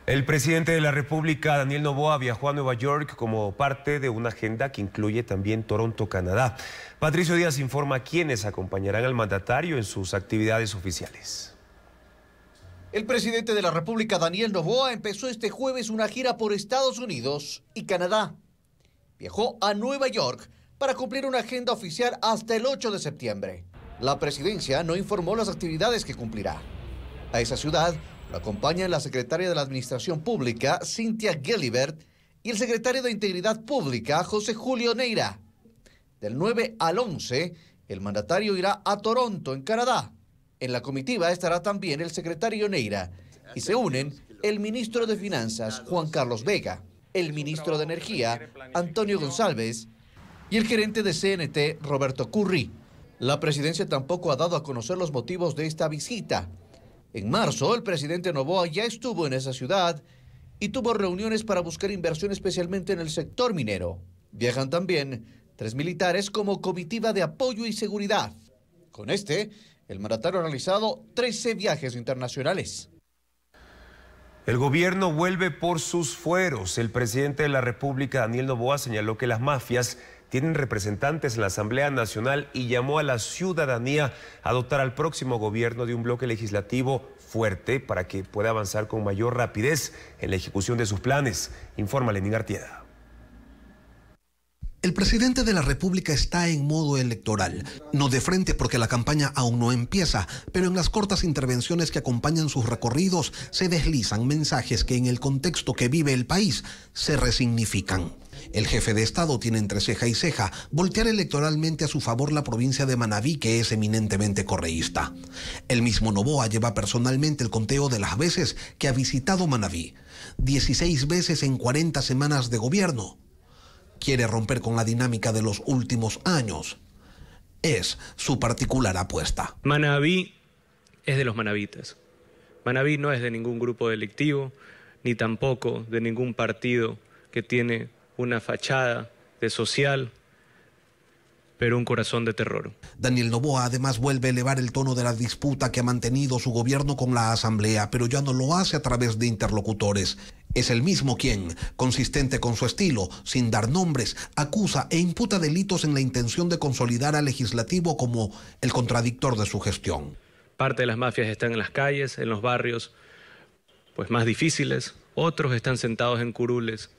El presidente de la República, Daniel Novoa, viajó a Nueva York como parte de una agenda que incluye también Toronto, Canadá. Patricio Díaz informa quiénes acompañarán al mandatario en sus actividades oficiales. El presidente de la República, Daniel Novoa, empezó este jueves una gira por Estados Unidos y Canadá. Viajó a Nueva York para cumplir una agenda oficial hasta el 8 de septiembre. La presidencia no informó las actividades que cumplirá. A esa ciudad lo acompañan la secretaria de la Administración Pública, Cynthia Gellibert, y el secretario de Integridad Pública, José Julio Neira. Del 9 al 11, el mandatario irá a Toronto, en Canadá. En la comitiva estará también el secretario Neira y se unen el ministro de Finanzas, Juan Carlos Vega, el ministro de Energía, Antonio González, y el gerente de CNT, Roberto Curry. La presidencia tampoco ha dado a conocer los motivos de esta visita. En marzo, el presidente Novoa ya estuvo en esa ciudad y tuvo reuniones para buscar inversión especialmente en el sector minero. Viajan también tres militares como comitiva de apoyo y seguridad. Con este, el mandatario ha realizado 13 viajes internacionales. El gobierno vuelve por sus fueros. El presidente de la República, Daniel Novoa, señaló que las mafias tienen representantes en la Asamblea Nacional y llamó a la ciudadanía a adoptar al próximo gobierno de un bloque legislativo fuerte para que pueda avanzar con mayor rapidez en la ejecución de sus planes, informa Lenín Artieda. El presidente de la República está en modo electoral, no de frente porque la campaña aún no empieza, pero en las cortas intervenciones que acompañan sus recorridos se deslizan mensajes que en el contexto que vive el país se resignifican. El jefe de Estado tiene entre ceja y ceja voltear electoralmente a su favor la provincia de Manabí, que es eminentemente correísta. El mismo Novoa lleva personalmente el conteo de las veces que ha visitado Manabí. 16 veces en 40 semanas de gobierno. Quiere romper con la dinámica de los últimos años. Es su particular apuesta. Manabí es de los manabitas. Manabí no es de ningún grupo delictivo, ni tampoco de ningún partido que tiene una fachada de social, pero un corazón de terror. Daniel Novoa además vuelve a elevar el tono de la disputa que ha mantenido su gobierno con la Asamblea, pero ya no lo hace a través de interlocutores. Es el mismo quien, consistente con su estilo, sin dar nombres, acusa e imputa delitos en la intención de consolidar al legislativo como el contradictor de su gestión. Parte de las mafias están en las calles, en los barrios pues más difíciles, otros están sentados en curules,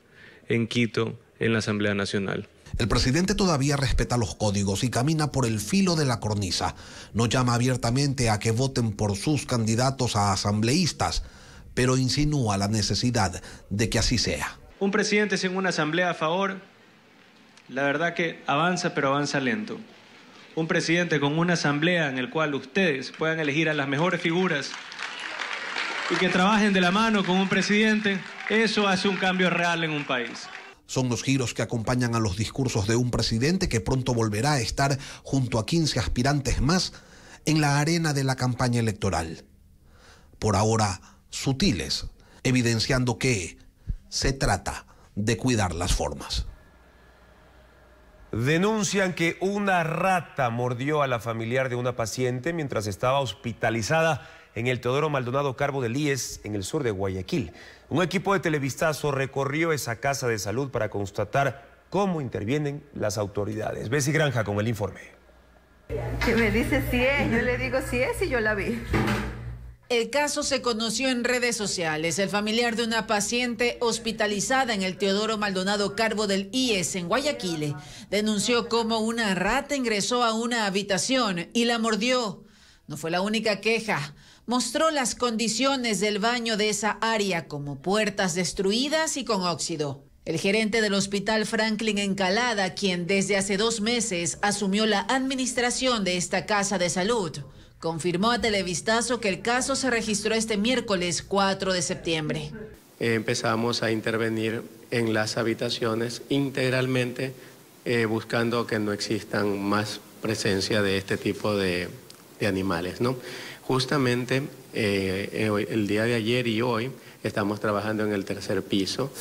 en Quito en la Asamblea Nacional. El presidente todavía respeta los códigos y camina por el filo de la cornisa. No llama abiertamente a que voten por sus candidatos a asambleístas, pero insinúa la necesidad de que así sea. Un presidente sin una asamblea a favor, la verdad que avanza, pero avanza lento. Un presidente con una asamblea en el cual ustedes puedan elegir a las mejores figuras y que trabajen de la mano con un presidente eso hace un cambio real en un país. Son los giros que acompañan a los discursos de un presidente que pronto volverá a estar junto a 15 aspirantes más en la arena de la campaña electoral. Por ahora, sutiles, evidenciando que se trata de cuidar las formas. Denuncian que una rata mordió a la familiar de una paciente mientras estaba hospitalizada en el Teodoro Maldonado Carbo de Líes, en el sur de Guayaquil. Un equipo de televistazo recorrió esa casa de salud para constatar cómo intervienen las autoridades. Bessie Granja con el informe. Que me dice si es, yo le digo si es y yo la vi. El caso se conoció en redes sociales. El familiar de una paciente hospitalizada en el Teodoro Maldonado Carbo del IES en Guayaquil denunció cómo una rata ingresó a una habitación y la mordió. No fue la única queja mostró las condiciones del baño de esa área como puertas destruidas y con óxido. El gerente del hospital Franklin Encalada, quien desde hace dos meses asumió la administración de esta casa de salud, confirmó a Televistazo que el caso se registró este miércoles 4 de septiembre. Empezamos a intervenir en las habitaciones integralmente, eh, buscando que no existan más presencia de este tipo de, de animales. ¿no? Justamente eh, el día de ayer y hoy estamos trabajando en el tercer piso.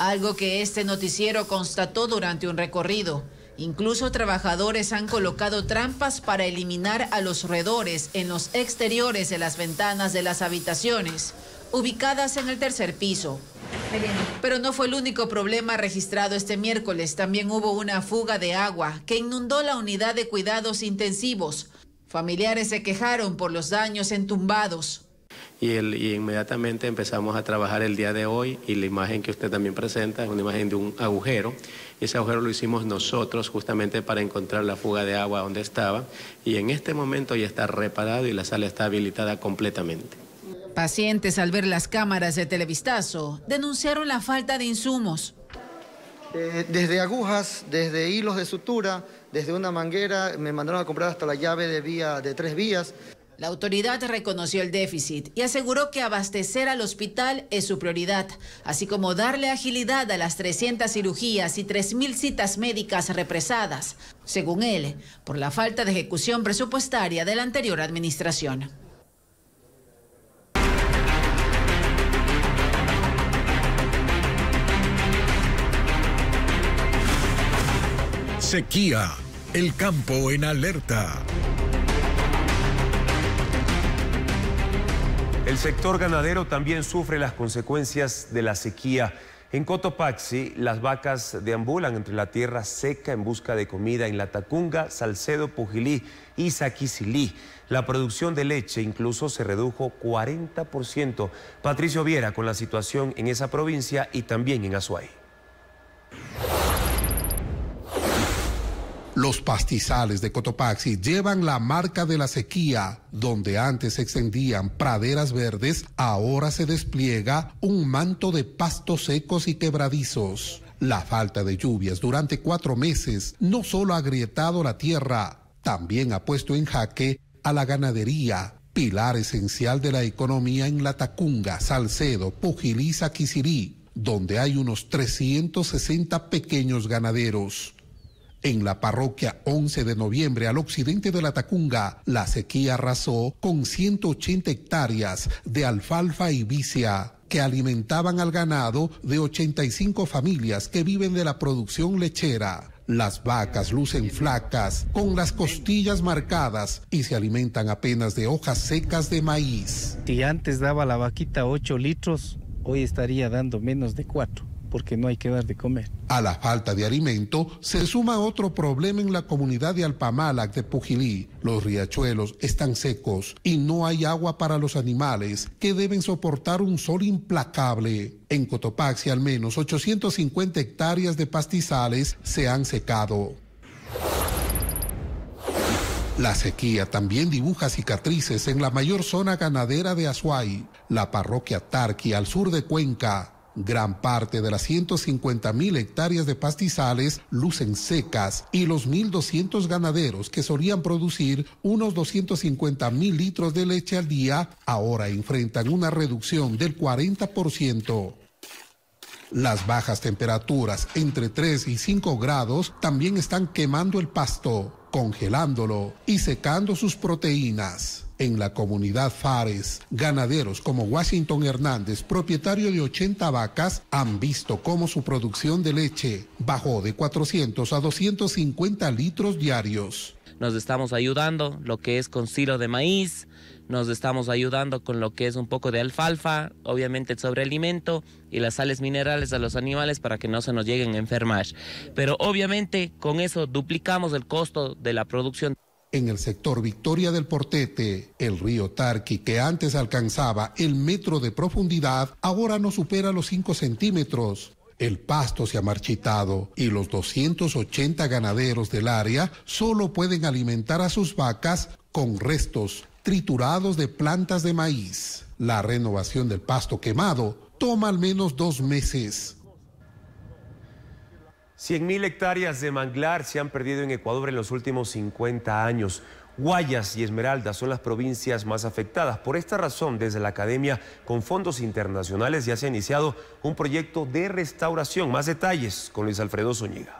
Algo que este noticiero constató durante un recorrido. Incluso trabajadores han colocado trampas para eliminar a los roedores en los exteriores de las ventanas de las habitaciones, ubicadas en el tercer piso. Pero no fue el único problema registrado este miércoles. También hubo una fuga de agua que inundó la unidad de cuidados intensivos. Familiares se quejaron por los daños entumbados. Y, inmediatamente empezamos a trabajar el día de hoy y la imagen que usted también presenta es una imagen de un agujero. Ese agujero lo hicimos nosotros justamente para encontrar la fuga de agua donde estaba y en este momento ya está reparado y la sala está habilitada completamente. Pacientes al ver las cámaras de televistazo denunciaron la falta de insumos. Eh, desde agujas, desde hilos de sutura, desde una manguera, me mandaron a comprar hasta la llave de, vía, de tres vías. La autoridad reconoció el déficit y aseguró que abastecer al hospital es su prioridad, así como darle agilidad a las 300 cirugías y 3.000 citas médicas represadas, según él, por la falta de ejecución presupuestaria de la anterior administración. Sequía. El campo en alerta. El sector ganadero también sufre las consecuencias de la sequía. En Cotopaxi, las vacas deambulan entre la tierra seca en busca de comida en La Tacunga, Salcedo, Pujilí y Saquisilí. La producción de leche incluso se redujo 40%. Patricio Viera con la situación en esa provincia y también en Azuay. Los pastizales de Cotopaxi llevan la marca de la sequía. Donde antes se extendían praderas verdes, ahora se despliega un manto de pastos secos y quebradizos. La falta de lluvias durante cuatro meses no solo ha agrietado la tierra, también ha puesto en jaque a la ganadería, pilar esencial de la economía en Latacunga, Salcedo, Pujiliza, Quisirí, donde hay unos 360 pequeños ganaderos. En la parroquia 11 de noviembre al occidente de la Tacunga, la sequía arrasó con 180 hectáreas de alfalfa y vicia que alimentaban al ganado de 85 familias que viven de la producción lechera. Las vacas lucen flacas, con las costillas marcadas y se alimentan apenas de hojas secas de maíz. Si antes daba la vaquita 8 litros, hoy estaría dando menos de 4 porque no hay que dar de comer. A la falta de alimento se suma otro problema en la comunidad de Alpamalac de Pujilí. Los riachuelos están secos y no hay agua para los animales que deben soportar un sol implacable. En Cotopaxi al menos 850 hectáreas de pastizales se han secado. La sequía también dibuja cicatrices en la mayor zona ganadera de Azuay, la parroquia Tarqui al sur de Cuenca, Gran parte de las 150 hectáreas de pastizales lucen secas y los 1.200 ganaderos que solían producir unos 250 mil litros de leche al día ahora enfrentan una reducción del 40%. Las bajas temperaturas entre 3 y 5 grados también están quemando el pasto, congelándolo y secando sus proteínas en la comunidad Fares. Ganaderos como Washington Hernández, propietario de 80 vacas, han visto cómo su producción de leche bajó de 400 a 250 litros diarios. Nos estamos ayudando, lo que es con silo de maíz, nos estamos ayudando con lo que es un poco de alfalfa, obviamente el sobrealimento y las sales minerales a los animales para que no se nos lleguen a enfermar. Pero obviamente con eso duplicamos el costo de la producción en el sector Victoria del Portete, el río Tarqui, que antes alcanzaba el metro de profundidad, ahora no supera los 5 centímetros. El pasto se ha marchitado y los 280 ganaderos del área solo pueden alimentar a sus vacas con restos triturados de plantas de maíz. La renovación del pasto quemado toma al menos dos meses. 100.000 hectáreas de manglar se han perdido en Ecuador en los últimos 50 años. Guayas y Esmeraldas son las provincias más afectadas. Por esta razón, desde la Academia, con fondos internacionales, ya se ha iniciado un proyecto de restauración. Más detalles con Luis Alfredo Zúñiga.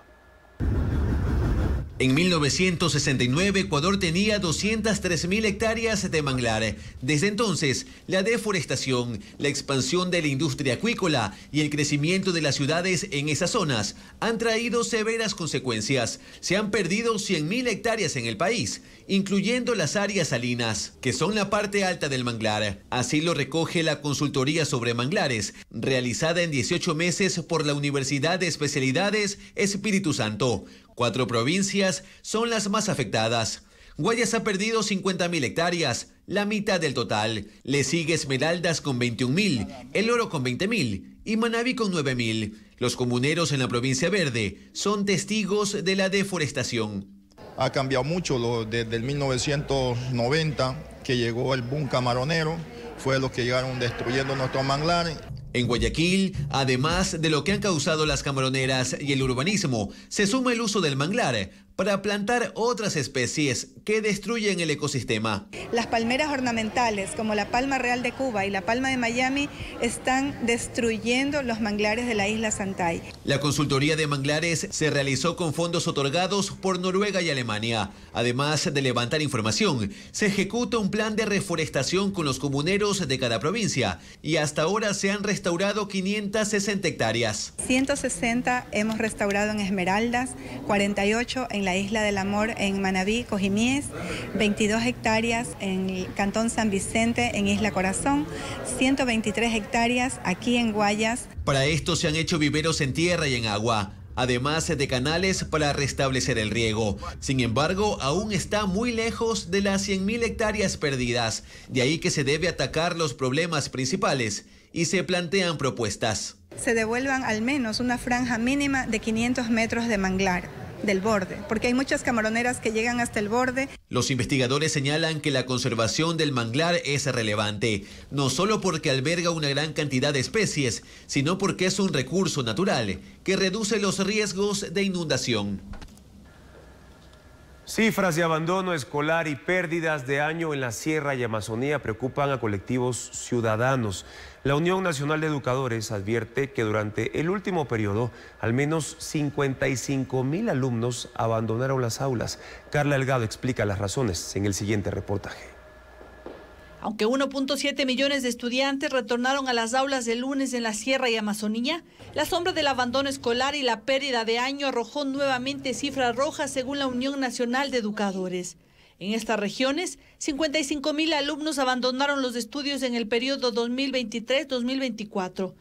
En 1969, Ecuador tenía 203.000 hectáreas de manglar. Desde entonces, la deforestación, la expansión de la industria acuícola y el crecimiento de las ciudades en esas zonas han traído severas consecuencias. Se han perdido 100.000 hectáreas en el país, incluyendo las áreas salinas, que son la parte alta del manglar. Así lo recoge la consultoría sobre manglares, realizada en 18 meses por la Universidad de Especialidades Espíritu Santo Cuatro provincias son las más afectadas. Guayas ha perdido 50.000 hectáreas, la mitad del total. Le sigue Esmeraldas con 21.000, El Oro con 20.000 y Manabí con 9.000. Los comuneros en la provincia verde son testigos de la deforestación. Ha cambiado mucho desde el 1990, que llegó el boom camaronero, fue los que llegaron destruyendo nuestro manglar en Guayaquil, además de lo que han causado las camaroneras y el urbanismo, se suma el uso del manglar para plantar otras especies que destruyen el ecosistema. Las palmeras ornamentales, como la palma real de Cuba y la palma de Miami, están destruyendo los manglares de la isla Santay. La consultoría de manglares se realizó con fondos otorgados por Noruega y Alemania. Además de levantar información, se ejecuta un plan de reforestación con los comuneros de cada provincia y hasta ahora se han restaurado 560 hectáreas. 160 hemos restaurado en Esmeraldas, 48 en la la Isla del Amor en Manabí, Cojimíes, 22 hectáreas en el Cantón San Vicente, en Isla Corazón, 123 hectáreas aquí en Guayas. Para esto se han hecho viveros en tierra y en agua además de canales para restablecer el riego. Sin embargo, aún está muy lejos de las 100.000 hectáreas perdidas, de ahí que se debe atacar los problemas principales y se plantean propuestas. Se devuelvan al menos una franja mínima de 500 metros de manglar del borde, porque hay muchas camaroneras que llegan hasta el borde. Los investigadores señalan que la conservación del manglar es relevante, no solo porque alberga una gran cantidad de especies, sino porque es un recurso natural que reduce los riesgos de inundación. Cifras de abandono escolar y pérdidas de año en la Sierra y Amazonía preocupan a colectivos ciudadanos. La Unión Nacional de Educadores advierte que durante el último periodo, al menos 55 mil alumnos abandonaron las aulas. Carla Delgado explica las razones en el siguiente reportaje. Aunque 1.7 millones de estudiantes retornaron a las aulas de lunes en la Sierra y Amazonía, la sombra del abandono escolar y la pérdida de año arrojó nuevamente cifras rojas según la Unión Nacional de Educadores. En estas regiones, 55 mil alumnos abandonaron los estudios en el periodo 2023-2024.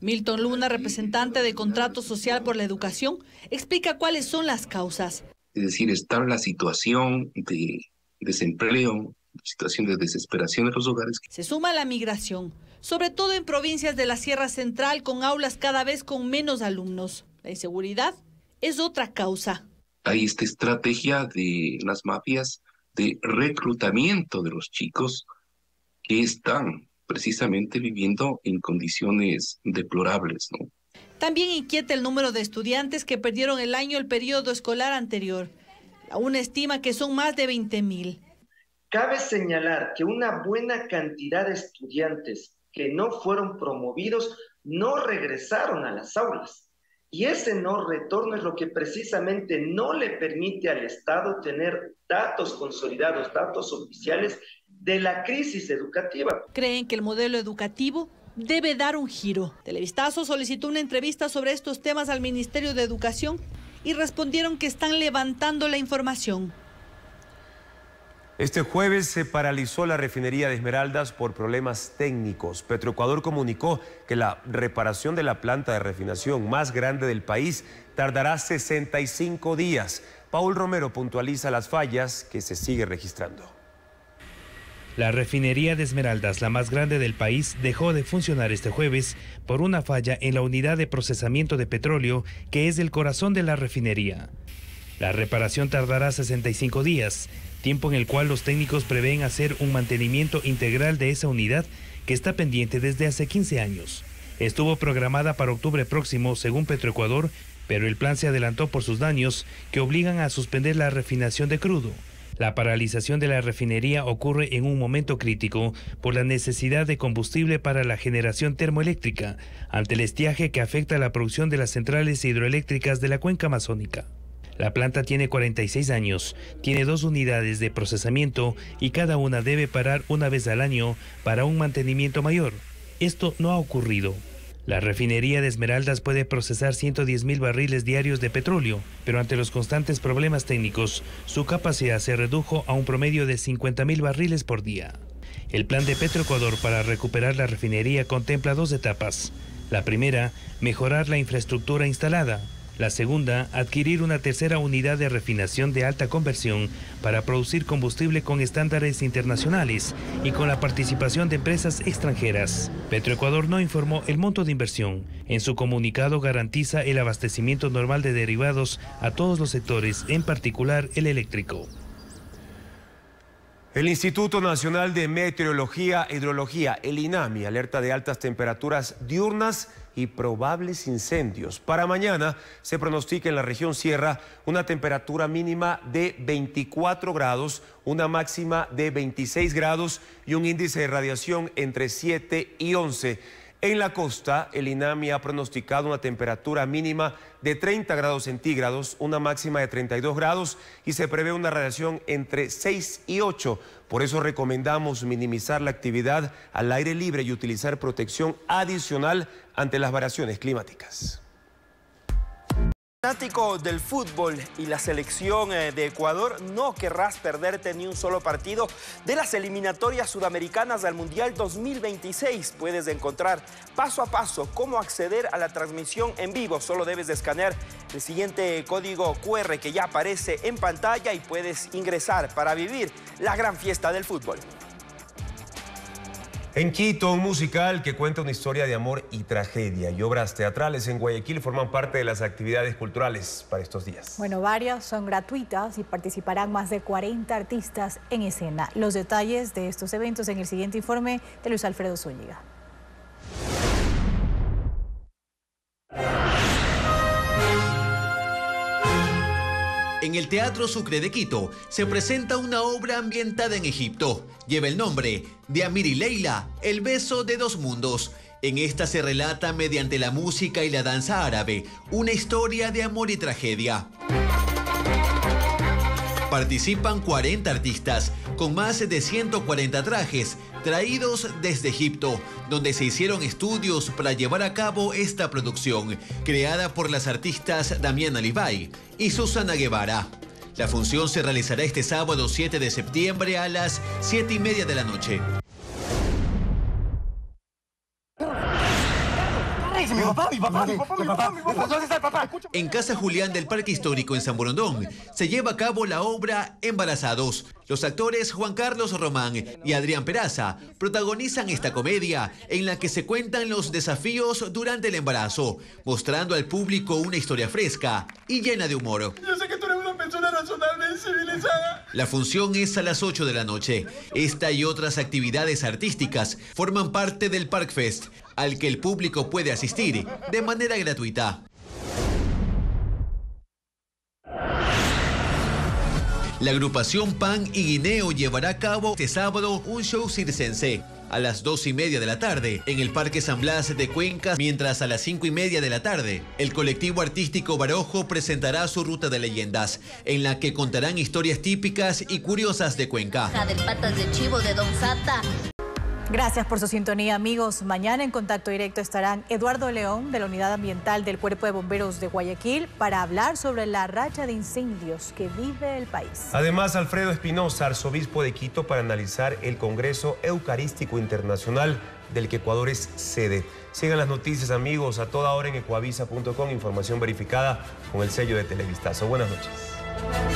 Milton Luna, representante de Contrato Social por la Educación, explica cuáles son las causas. Es decir, está la situación de desempleo situación de desesperación en los hogares. Se suma la migración, sobre todo en provincias de la Sierra Central con aulas cada vez con menos alumnos. La inseguridad es otra causa. Hay esta estrategia de las mafias de reclutamiento de los chicos que están precisamente viviendo en condiciones deplorables. ¿no? También inquieta el número de estudiantes que perdieron el año el periodo escolar anterior. Aún estima que son más de 20 mil. Cabe señalar que una buena cantidad de estudiantes que no fueron promovidos no regresaron a las aulas. Y ese no retorno es lo que precisamente no le permite al Estado tener datos consolidados, datos oficiales de la crisis educativa. ¿Creen que el modelo educativo debe dar un giro? Televistazo solicitó una entrevista sobre estos temas al Ministerio de Educación y respondieron que están levantando la información. Este jueves se paralizó la refinería de Esmeraldas por problemas técnicos. Petroecuador comunicó que la reparación de la planta de refinación más grande del país tardará 65 días. Paul Romero puntualiza las fallas que se sigue registrando. La refinería de Esmeraldas, la más grande del país, dejó de funcionar este jueves por una falla en la unidad de procesamiento de petróleo que es el corazón de la refinería. La reparación tardará 65 días tiempo en el cual los técnicos prevén hacer un mantenimiento integral de esa unidad que está pendiente desde hace 15 años. Estuvo programada para octubre próximo, según Petroecuador, pero el plan se adelantó por sus daños que obligan a suspender la refinación de crudo. La paralización de la refinería ocurre en un momento crítico por la necesidad de combustible para la generación termoeléctrica, ante el estiaje que afecta la producción de las centrales hidroeléctricas de la cuenca amazónica. La planta tiene 46 años, tiene dos unidades de procesamiento y cada una debe parar una vez al año para un mantenimiento mayor. Esto no ha ocurrido. La refinería de Esmeraldas puede procesar 110 mil barriles diarios de petróleo, pero ante los constantes problemas técnicos, su capacidad se redujo a un promedio de 50 mil barriles por día. El plan de Petroecuador para recuperar la refinería contempla dos etapas. La primera, mejorar la infraestructura instalada, la segunda, adquirir una tercera unidad de refinación de alta conversión para producir combustible con estándares internacionales y con la participación de empresas extranjeras. Petroecuador no informó el monto de inversión. En su comunicado garantiza el abastecimiento normal de derivados a todos los sectores, en particular el eléctrico. El Instituto Nacional de Meteorología e Hidrología, el INAMI, alerta de altas temperaturas diurnas y probables incendios. Para mañana se pronostica en la región Sierra una temperatura mínima de 24 grados, una máxima de 26 grados y un índice de radiación entre 7 y 11. En la costa, el INAMI ha pronosticado una temperatura mínima de 30 grados centígrados, una máxima de 32 grados y se prevé una radiación entre 6 y 8. Por eso recomendamos minimizar la actividad al aire libre y utilizar protección adicional ante las variaciones climáticas fanático del fútbol y la selección eh, de Ecuador, no querrás perderte ni un solo partido de las eliminatorias sudamericanas del Mundial 2026. Puedes encontrar paso a paso cómo acceder a la transmisión en vivo. Solo debes escanear el siguiente código QR que ya aparece en pantalla y puedes ingresar para vivir la gran fiesta del fútbol. En Quito, un musical que cuenta una historia de amor y tragedia y obras teatrales en Guayaquil forman parte de las actividades culturales para estos días. Bueno, varias son gratuitas y participarán más de 40 artistas en escena. Los detalles de estos eventos en el siguiente informe de Luis Alfredo Zúñiga. en el Teatro Sucre de Quito se presenta una obra ambientada en Egipto. Lleva el nombre de Amir y Leila, El beso de dos mundos. En esta se relata mediante la música y la danza árabe una historia de amor y tragedia participan 40 artistas con más de 140 trajes traídos desde Egipto, donde se hicieron estudios para llevar a cabo esta producción, creada por las artistas Damián Alibay y Susana Guevara. La función se realizará este sábado 7 de septiembre a las 7 y media de la noche. En Casa Julián del Parque Histórico en San Borondón se lleva a cabo la obra Embarazados. Los actores Juan Carlos Román y Adrián Peraza protagonizan esta comedia en la que se cuentan los desafíos durante el embarazo, mostrando al público una historia fresca y llena de humor. Yo sé que tú eres una persona razonable civilizada. La función es a las 8 de la noche. Esta y otras actividades artísticas forman parte del Park Fest al que el público puede asistir de manera gratuita. La agrupación Pan y Guineo llevará a cabo este sábado un show circense a las 2 y media de la tarde en el Parque San Blas de Cuenca, mientras a las 5 y media de la tarde el colectivo artístico Barojo presentará su ruta de leyendas, en la que contarán historias típicas y curiosas de Cuenca. Del patas de chivo de Don Gracias por su sintonía, amigos. Mañana en contacto directo estarán Eduardo León de la Unidad Ambiental del Cuerpo de Bomberos de Guayaquil para hablar sobre la racha de incendios que vive el país. Además, Alfredo Espinosa, arzobispo de Quito, para analizar el Congreso Eucarístico Internacional del que Ecuador es sede. Sigan las noticias, amigos, a toda hora en ecuavisa.com, información verificada con el sello de Televistazo. Buenas noches.